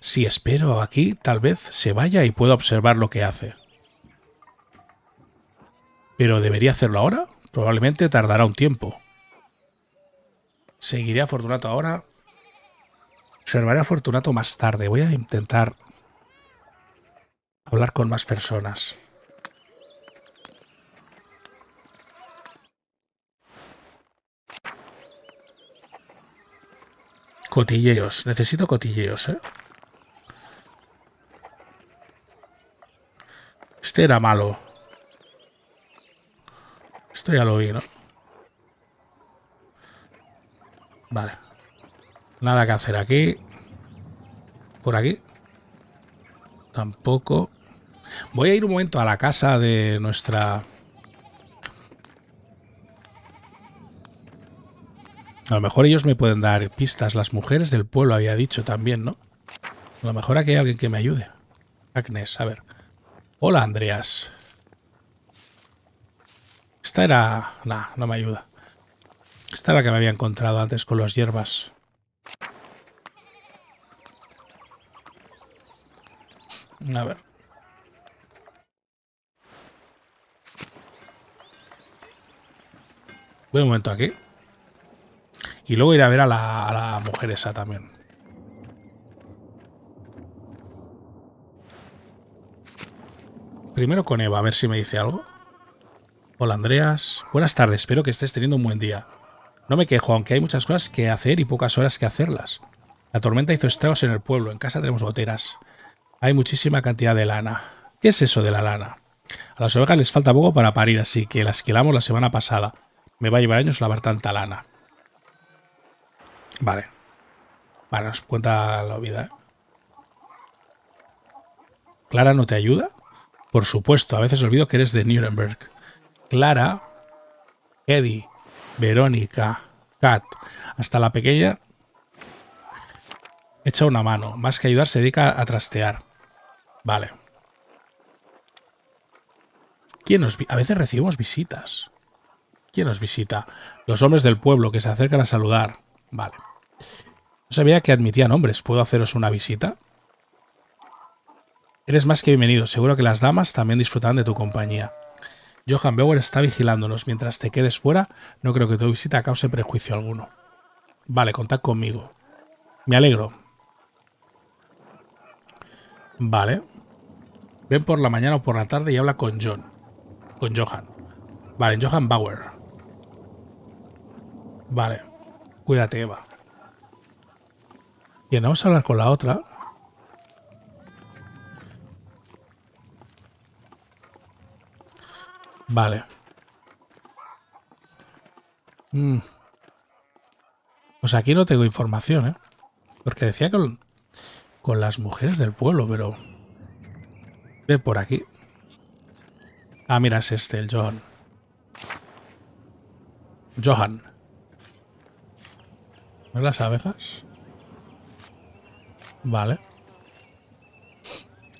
Si espero aquí, tal vez se vaya y pueda observar lo que hace pero ¿debería hacerlo ahora? Probablemente tardará un tiempo. Seguiré a Fortunato ahora. Observaré a Fortunato más tarde. Voy a intentar hablar con más personas. Cotilleos. Necesito cotilleos, ¿eh? Este era malo. Esto ya lo vi, ¿no? Vale. Nada que hacer aquí. Por aquí. Tampoco. Voy a ir un momento a la casa de nuestra... A lo mejor ellos me pueden dar pistas. Las mujeres del pueblo había dicho también, ¿no? A lo mejor aquí hay alguien que me ayude. Agnes, a ver. Hola, Andreas. Esta era... Nah, no me ayuda. Esta era la que me había encontrado antes con las hierbas. A ver. Voy un momento aquí. Y luego ir a ver a la mujer esa también. Primero con Eva, a ver si me dice algo. Hola Andreas, buenas tardes, espero que estés teniendo un buen día. No me quejo, aunque hay muchas cosas que hacer y pocas horas que hacerlas. La tormenta hizo estragos en el pueblo, en casa tenemos goteras. Hay muchísima cantidad de lana. ¿Qué es eso de la lana? A las ovejas les falta poco para parir, así que las quilamos la semana pasada. Me va a llevar años lavar tanta lana. Vale. para nos cuenta la vida. ¿eh? ¿Clara no te ayuda? Por supuesto, a veces olvido que eres de Nuremberg. Clara, Eddie, Verónica, Kat, hasta la pequeña, echa una mano. Más que ayudar, se dedica a trastear. Vale. ¿Quién nos a veces recibimos visitas. ¿Quién nos visita? Los hombres del pueblo que se acercan a saludar. Vale. No sabía que admitían hombres. ¿Puedo haceros una visita? Eres más que bienvenido. Seguro que las damas también disfrutan de tu compañía. Johan Bauer está vigilándonos. Mientras te quedes fuera, no creo que tu visita cause prejuicio alguno. Vale, contad conmigo. Me alegro. Vale. Ven por la mañana o por la tarde y habla con John. Con Johan. Vale, Johan Bauer. Vale. Cuídate, Eva. Bien, vamos a hablar con la otra. Vale. Pues aquí no tengo información, ¿eh? Porque decía con, con las mujeres del pueblo, pero... Ve por aquí. Ah, mira, es este, el Johan. Johan. ¿Ves las abejas? Vale.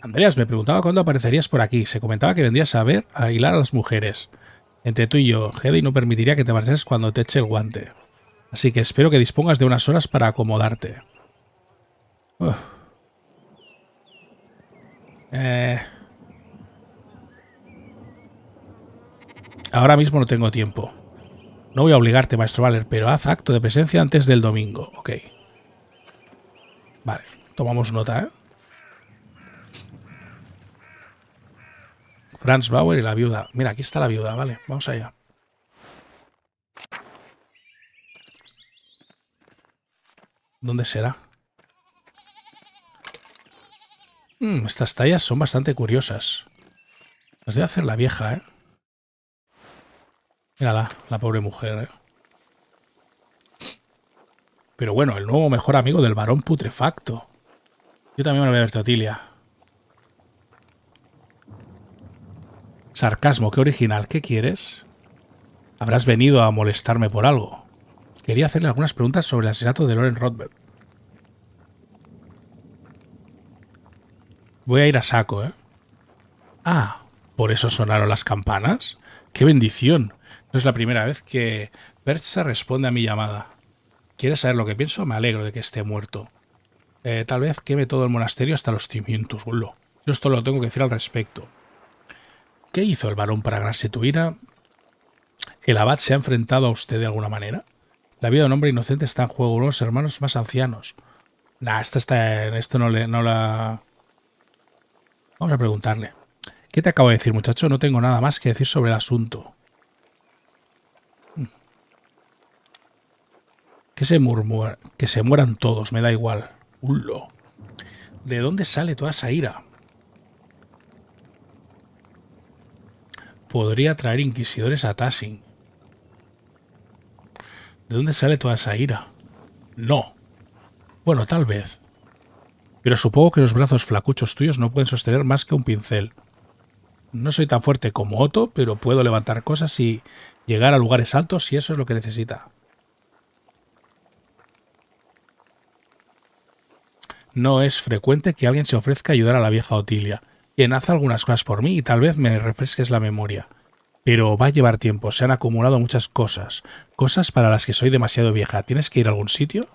Andreas, me preguntaba cuándo aparecerías por aquí. Se comentaba que vendrías a ver, a hilar a las mujeres. Entre tú y yo, Hedy no permitiría que te marches cuando te eche el guante. Así que espero que dispongas de unas horas para acomodarte. Eh. Ahora mismo no tengo tiempo. No voy a obligarte, maestro Valer, pero haz acto de presencia antes del domingo. Ok. Vale, tomamos nota, ¿eh? Franz Bauer y la viuda. Mira, aquí está la viuda, vale, vamos allá. ¿Dónde será? Mm, estas tallas son bastante curiosas. Las debe hacer la vieja, ¿eh? Mírala, la pobre mujer, ¿eh? Pero bueno, el nuevo mejor amigo del varón putrefacto. Yo también me lo voy a ver, Totilia. Sarcasmo, qué original, ¿qué quieres? Habrás venido a molestarme por algo. Quería hacerle algunas preguntas sobre el asesinato de Loren Rothberg. Voy a ir a saco, ¿eh? Ah, ¿por eso sonaron las campanas? ¡Qué bendición! No es la primera vez que Bertha responde a mi llamada. ¿Quieres saber lo que pienso? Me alegro de que esté muerto. Eh, tal vez queme todo el monasterio hasta los cimientos, Yo esto lo tengo que decir al respecto. ¿Qué hizo el varón para ganarse tu ira? ¿El abad se ha enfrentado a usted de alguna manera? La vida de un hombre inocente está en juego, los hermanos más ancianos. Nah, esta está esto no, le, no la... Vamos a preguntarle. ¿Qué te acabo de decir, muchacho? No tengo nada más que decir sobre el asunto. Que se, murmura, que se mueran todos, me da igual. Ullo. ¿De dónde sale toda esa ira? podría traer inquisidores a Tassin. ¿De dónde sale toda esa ira? No. Bueno, tal vez. Pero supongo que los brazos flacuchos tuyos no pueden sostener más que un pincel. No soy tan fuerte como Otto, pero puedo levantar cosas y llegar a lugares altos si eso es lo que necesita. No es frecuente que alguien se ofrezca a ayudar a la vieja Otilia quien haz algunas cosas por mí y tal vez me refresques la memoria. Pero va a llevar tiempo, se han acumulado muchas cosas, cosas para las que soy demasiado vieja. ¿Tienes que ir a algún sitio?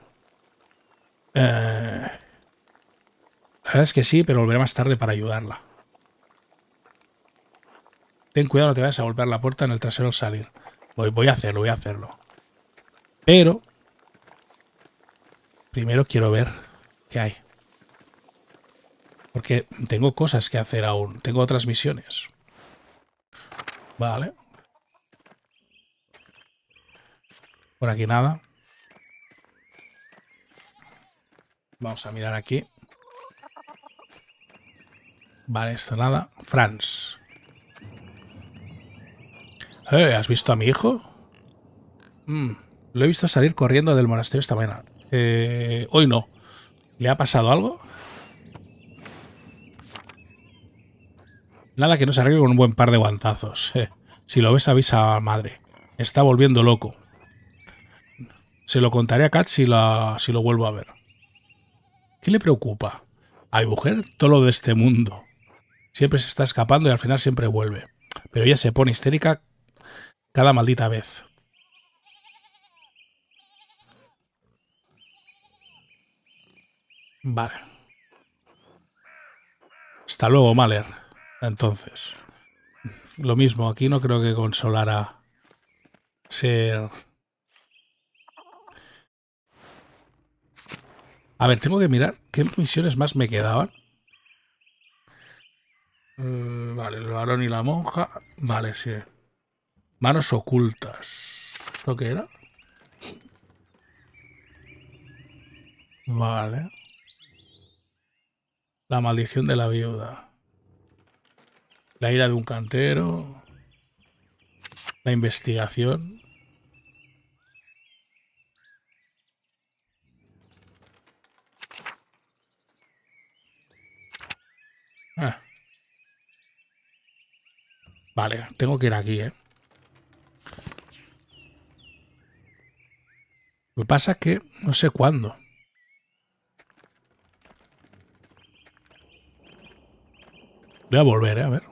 Eh... La verdad es que sí, pero volveré más tarde para ayudarla. Ten cuidado, no te vayas a golpear la puerta en el trasero al salir. Voy, voy a hacerlo, voy a hacerlo. Pero... Primero quiero ver qué hay. Porque tengo cosas que hacer aún. Tengo otras misiones. Vale. Por aquí nada. Vamos a mirar aquí. Vale, esto nada. Franz. Eh, ¿Has visto a mi hijo? Mm, lo he visto salir corriendo del monasterio esta mañana. Eh, hoy no. ¿Le ha pasado algo? Nada que no se arregle con un buen par de guantazos. Eh. Si lo ves, avisa a madre. Está volviendo loco. Se lo contaré a Kat si, la, si lo vuelvo a ver. ¿Qué le preocupa? A dibujar mujer, todo lo de este mundo. Siempre se está escapando y al final siempre vuelve. Pero ella se pone histérica cada maldita vez. Vale. Hasta luego, Maler. Entonces, lo mismo, aquí no creo que consolará ser... A ver, tengo que mirar qué misiones más me quedaban. Mm, vale, el varón y la monja. Vale, sí. Manos ocultas. ¿Esto qué era? Vale. La maldición de la viuda. La ira de un cantero. La investigación. Ah. Vale, tengo que ir aquí, ¿eh? Lo que pasa es que no sé cuándo. Voy a volver, ¿eh? a ver.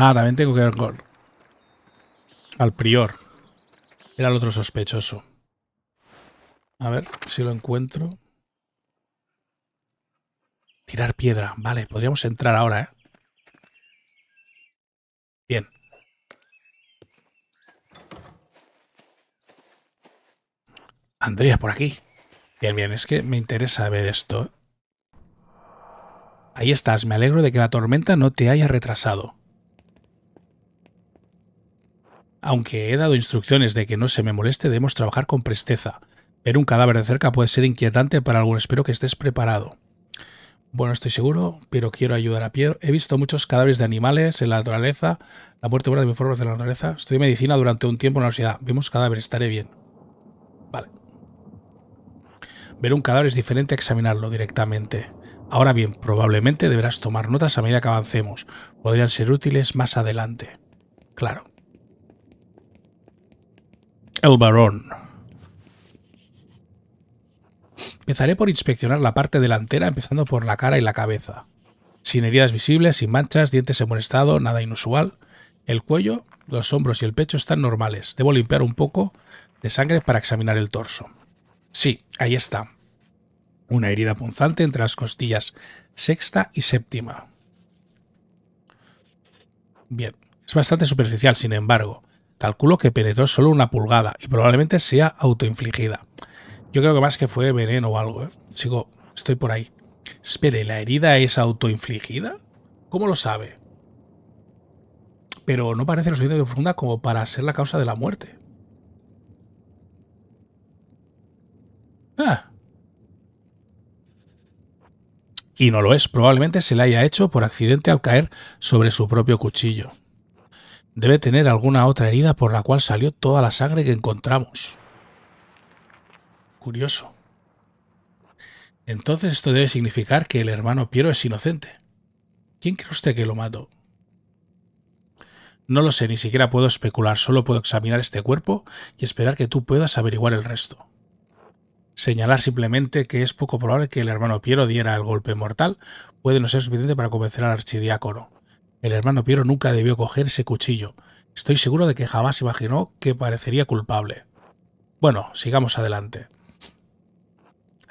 Ah, también tengo que ver con... Al prior. Era el otro sospechoso. A ver si lo encuentro. Tirar piedra. Vale, podríamos entrar ahora, ¿eh? Bien. Andrea, por aquí. Bien, bien, es que me interesa ver esto. ¿eh? Ahí estás, me alegro de que la tormenta no te haya retrasado. Aunque he dado instrucciones de que no se me moleste, debemos trabajar con presteza. Ver un cadáver de cerca puede ser inquietante para algunos. Espero que estés preparado. Bueno, estoy seguro, pero quiero ayudar a Pierre. He visto muchos cadáveres de animales en la naturaleza. La muerte humana de formas de la naturaleza. Estudié medicina durante un tiempo en la universidad. Vemos cadáveres, estaré bien. Vale. Ver un cadáver es diferente a examinarlo directamente. Ahora bien, probablemente deberás tomar notas a medida que avancemos. Podrían ser útiles más adelante. Claro. El varón. Empezaré por inspeccionar la parte delantera, empezando por la cara y la cabeza. Sin heridas visibles, sin manchas, dientes en buen estado, nada inusual. El cuello, los hombros y el pecho están normales. Debo limpiar un poco de sangre para examinar el torso. Sí, ahí está. Una herida punzante entre las costillas sexta y séptima. Bien, es bastante superficial, sin embargo. Calculo que penetró solo una pulgada y probablemente sea autoinfligida. Yo creo que más que fue veneno o algo, ¿eh? Sigo, estoy por ahí. Espere, ¿la herida es autoinfligida? ¿Cómo lo sabe? Pero no parece lo suficiente profunda como para ser la causa de la muerte. Ah. Y no lo es, probablemente se la haya hecho por accidente al caer sobre su propio cuchillo. Debe tener alguna otra herida por la cual salió toda la sangre que encontramos. Curioso. Entonces esto debe significar que el hermano Piero es inocente. ¿Quién cree usted que lo mató? No lo sé, ni siquiera puedo especular, solo puedo examinar este cuerpo y esperar que tú puedas averiguar el resto. Señalar simplemente que es poco probable que el hermano Piero diera el golpe mortal puede no ser suficiente para convencer al archidiácono. El hermano Piero nunca debió coger ese cuchillo. Estoy seguro de que jamás imaginó que parecería culpable. Bueno, sigamos adelante.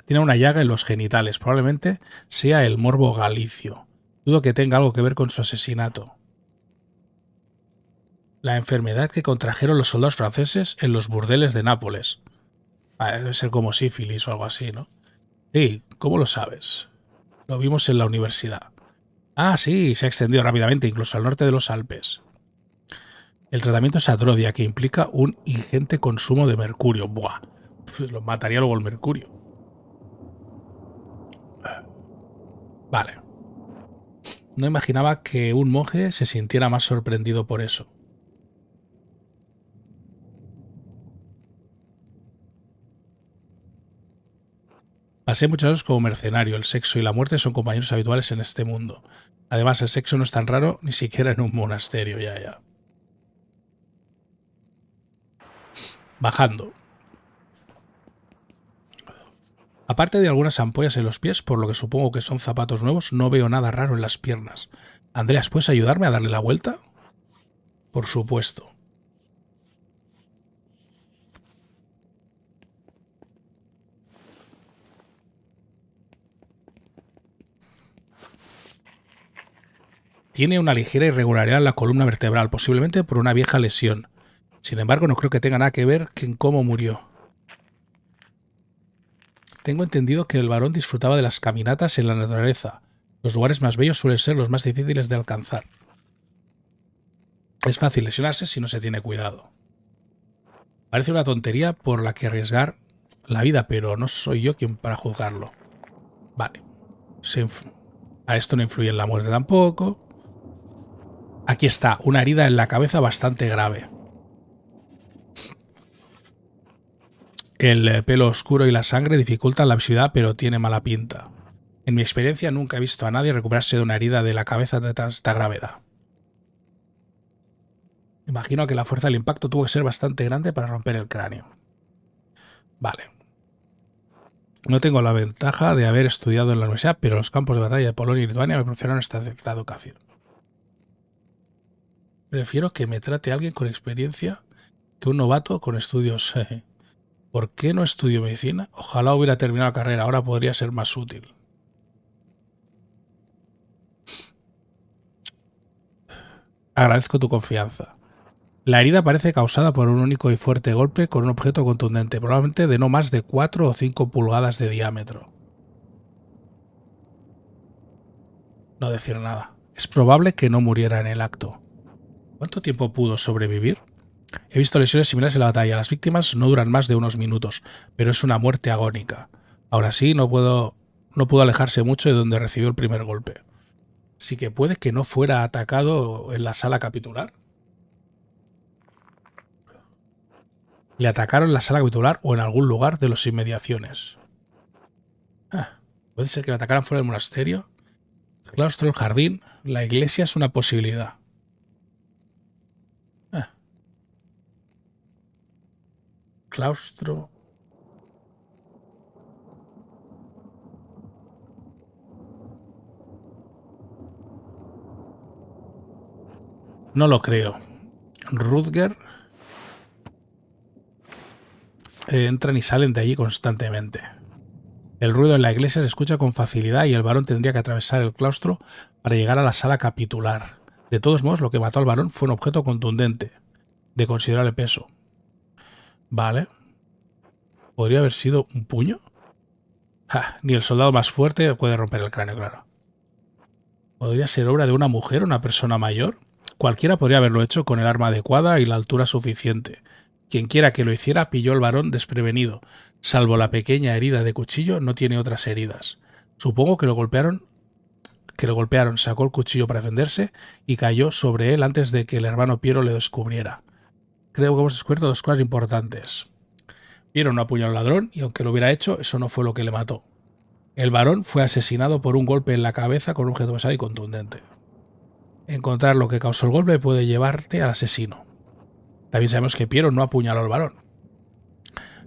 Tiene una llaga en los genitales, probablemente sea el morbo galicio. Dudo que tenga algo que ver con su asesinato. La enfermedad que contrajeron los soldados franceses en los burdeles de Nápoles. Ah, debe ser como sífilis o algo así, ¿no? Sí, ¿cómo lo sabes? Lo vimos en la universidad. Ah, sí, se ha extendido rápidamente, incluso al norte de los Alpes. El tratamiento es adrodia, que implica un ingente consumo de mercurio. Buah, lo mataría luego el mercurio. Vale. No imaginaba que un monje se sintiera más sorprendido por eso. Pasé muchos años como mercenario, el sexo y la muerte son compañeros habituales en este mundo. Además, el sexo no es tan raro ni siquiera en un monasterio, ya, ya. Bajando. Aparte de algunas ampollas en los pies, por lo que supongo que son zapatos nuevos, no veo nada raro en las piernas. Andreas, ¿puedes ayudarme a darle la vuelta? Por supuesto. Tiene una ligera irregularidad en la columna vertebral, posiblemente por una vieja lesión. Sin embargo, no creo que tenga nada que ver con cómo murió. Tengo entendido que el varón disfrutaba de las caminatas en la naturaleza. Los lugares más bellos suelen ser los más difíciles de alcanzar. Es fácil lesionarse si no se tiene cuidado. Parece una tontería por la que arriesgar la vida, pero no soy yo quien para juzgarlo. Vale. a esto no influye en la muerte tampoco. Aquí está, una herida en la cabeza bastante grave. El eh, pelo oscuro y la sangre dificultan la visibilidad, pero tiene mala pinta. En mi experiencia nunca he visto a nadie recuperarse de una herida de la cabeza de tanta gravedad. Imagino que la fuerza del impacto tuvo que ser bastante grande para romper el cráneo. Vale. No tengo la ventaja de haber estudiado en la universidad, pero los campos de batalla de Polonia y Lituania me proporcionaron esta educación. Prefiero que me trate alguien con experiencia que un novato con estudios. [LAUGHS] ¿Por qué no estudio medicina? Ojalá hubiera terminado la carrera, ahora podría ser más útil. Agradezco tu confianza. La herida parece causada por un único y fuerte golpe con un objeto contundente, probablemente de no más de 4 o 5 pulgadas de diámetro. No decir nada. Es probable que no muriera en el acto. ¿Cuánto tiempo pudo sobrevivir? He visto lesiones similares en la batalla. Las víctimas no duran más de unos minutos, pero es una muerte agónica. Ahora sí, no puedo no pudo alejarse mucho de donde recibió el primer golpe. ¿Sí que puede que no fuera atacado en la sala capitular. Le atacaron en la sala capitular o en algún lugar de las inmediaciones. Ah, puede ser que le atacaran fuera del monasterio. claustro, el jardín, la iglesia es una posibilidad. claustro No lo creo. Rutger eh, entran y salen de allí constantemente. El ruido en la iglesia se escucha con facilidad y el varón tendría que atravesar el claustro para llegar a la sala capitular. De todos modos, lo que mató al varón fue un objeto contundente, de considerable peso. Vale. ¿Podría haber sido un puño? ni el soldado más fuerte puede romper el cráneo, claro. ¿Podría ser obra de una mujer o una persona mayor? Cualquiera podría haberlo hecho con el arma adecuada y la altura suficiente. Quien quiera que lo hiciera pilló al varón desprevenido. Salvo la pequeña herida de cuchillo, no tiene otras heridas. Supongo que lo golpearon, que lo golpearon, sacó el cuchillo para defenderse y cayó sobre él antes de que el hermano Piero le descubriera creo que hemos descubierto dos cosas importantes. Piero no apuñaló al ladrón y aunque lo hubiera hecho, eso no fue lo que le mató. El varón fue asesinado por un golpe en la cabeza con un objeto pesado y contundente. Encontrar lo que causó el golpe puede llevarte al asesino. También sabemos que Piero no apuñaló al varón.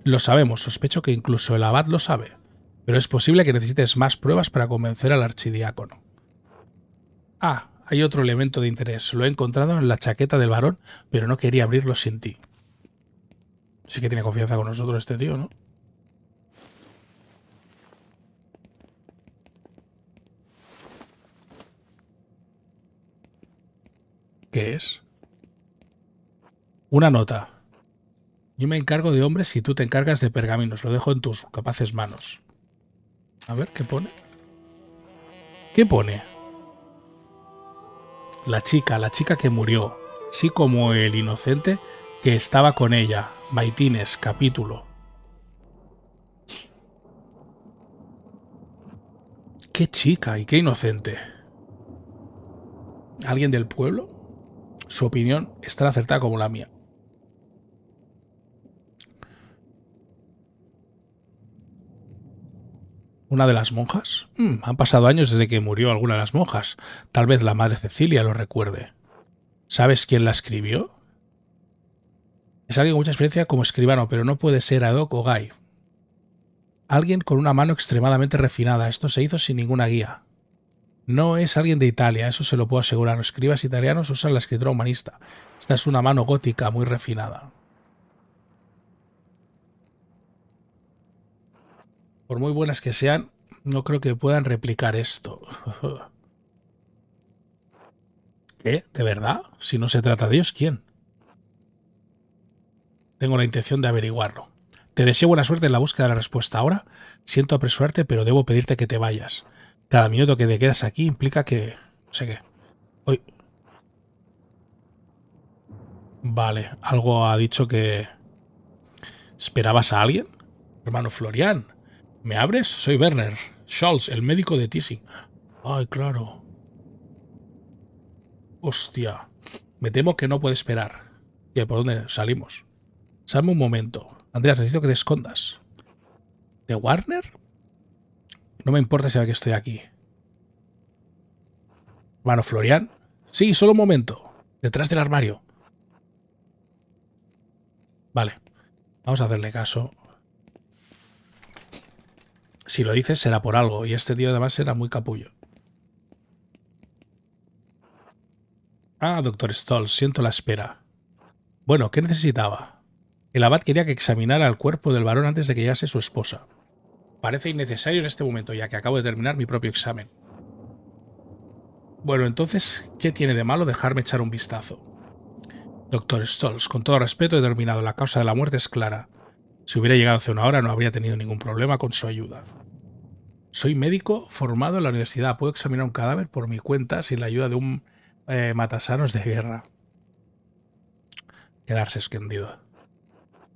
Lo sabemos, sospecho que incluso el abad lo sabe, pero es posible que necesites más pruebas para convencer al archidiácono. Ah, hay otro elemento de interés. Lo he encontrado en la chaqueta del varón, pero no quería abrirlo sin ti. Sí que tiene confianza con nosotros este tío, ¿no? ¿Qué es? Una nota. Yo me encargo de hombres y tú te encargas de pergaminos. Lo dejo en tus capaces manos. A ver, ¿qué pone? ¿Qué pone? la chica, la chica que murió, Sí, como el inocente que estaba con ella. Maitines, capítulo. Qué chica y qué inocente. ¿Alguien del pueblo? Su opinión está acertada como la mía. una de las monjas. Mm. han pasado años desde que murió alguna de las monjas. Tal vez la madre Cecilia lo recuerde. ¿Sabes quién la escribió? Es alguien con mucha experiencia como escribano, pero no puede ser Adok o Guy. Alguien con una mano extremadamente refinada. Esto se hizo sin ninguna guía. No es alguien de Italia, eso se lo puedo asegurar. Los escribas italianos usan la escritura humanista. Esta es una mano gótica muy refinada. por muy buenas que sean, no creo que puedan replicar esto. [LAUGHS] ¿Qué? ¿De verdad? Si no se trata de Dios, ¿quién? Tengo la intención de averiguarlo. Te deseo buena suerte en la búsqueda de la respuesta ahora. Siento apresurarte, pero debo pedirte que te vayas. Cada minuto que te quedas aquí implica que... No sé qué. Hoy... Vale, algo ha dicho que... ¿Esperabas a alguien? Hermano Florian. ¿Me abres? Soy Werner. Scholz, el médico de Tissing. Ay, claro. Hostia. Me temo que no puede esperar. ¿Y por dónde salimos? Salme un momento. Andreas, necesito que te escondas. ¿De Warner? No me importa saber que estoy aquí. Mano Florian. Sí, solo un momento. Detrás del armario. Vale. Vamos a hacerle caso si lo dices será por algo. Y este tío además era muy capullo. Ah, doctor Stoll, siento la espera. Bueno, ¿qué necesitaba? El abad quería que examinara el cuerpo del varón antes de que llegase su esposa. Parece innecesario en este momento, ya que acabo de terminar mi propio examen. Bueno, entonces, ¿qué tiene de malo dejarme echar un vistazo? Doctor Stolls, con todo respeto he terminado. La causa de la muerte es clara. Si hubiera llegado hace una hora no habría tenido ningún problema con su ayuda. Soy médico formado en la universidad. Puedo examinar un cadáver por mi cuenta sin la ayuda de un eh, matasanos de guerra. Quedarse escondido.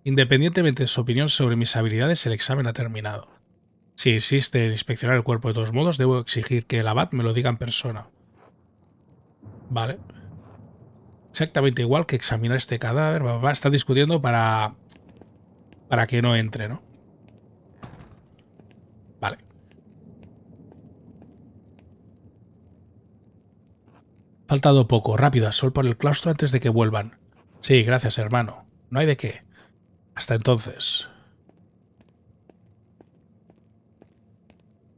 Independientemente de su opinión sobre mis habilidades, el examen ha terminado. Si insiste en inspeccionar el cuerpo de todos modos, debo exigir que el abad me lo diga en persona. Vale. Exactamente igual que examinar este cadáver. Va a estar discutiendo para... Para que no entre, ¿no? faltado poco. Rápido, al sol por el claustro antes de que vuelvan. Sí, gracias, hermano. No hay de qué. Hasta entonces.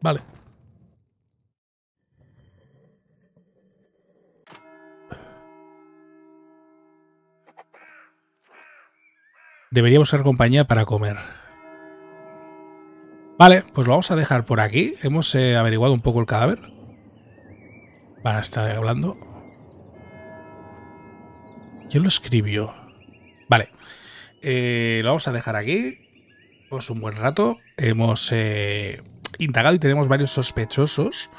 Vale. Deberíamos ser compañía para comer. Vale, pues lo vamos a dejar por aquí. Hemos eh, averiguado un poco el cadáver. Van a estar hablando. ¿Quién lo escribió? Vale. Eh, lo vamos a dejar aquí. Pues un buen rato. Hemos eh, indagado y tenemos varios sospechosos.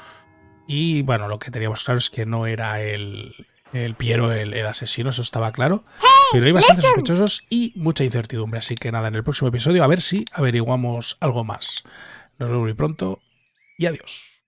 Y bueno, lo que teníamos claro es que no era el, Piero el, el, asesino, eso estaba claro. Pero hay bastantes sospechosos y mucha incertidumbre. Así que nada, en el próximo episodio a ver si averiguamos algo más. Nos vemos muy pronto y adiós.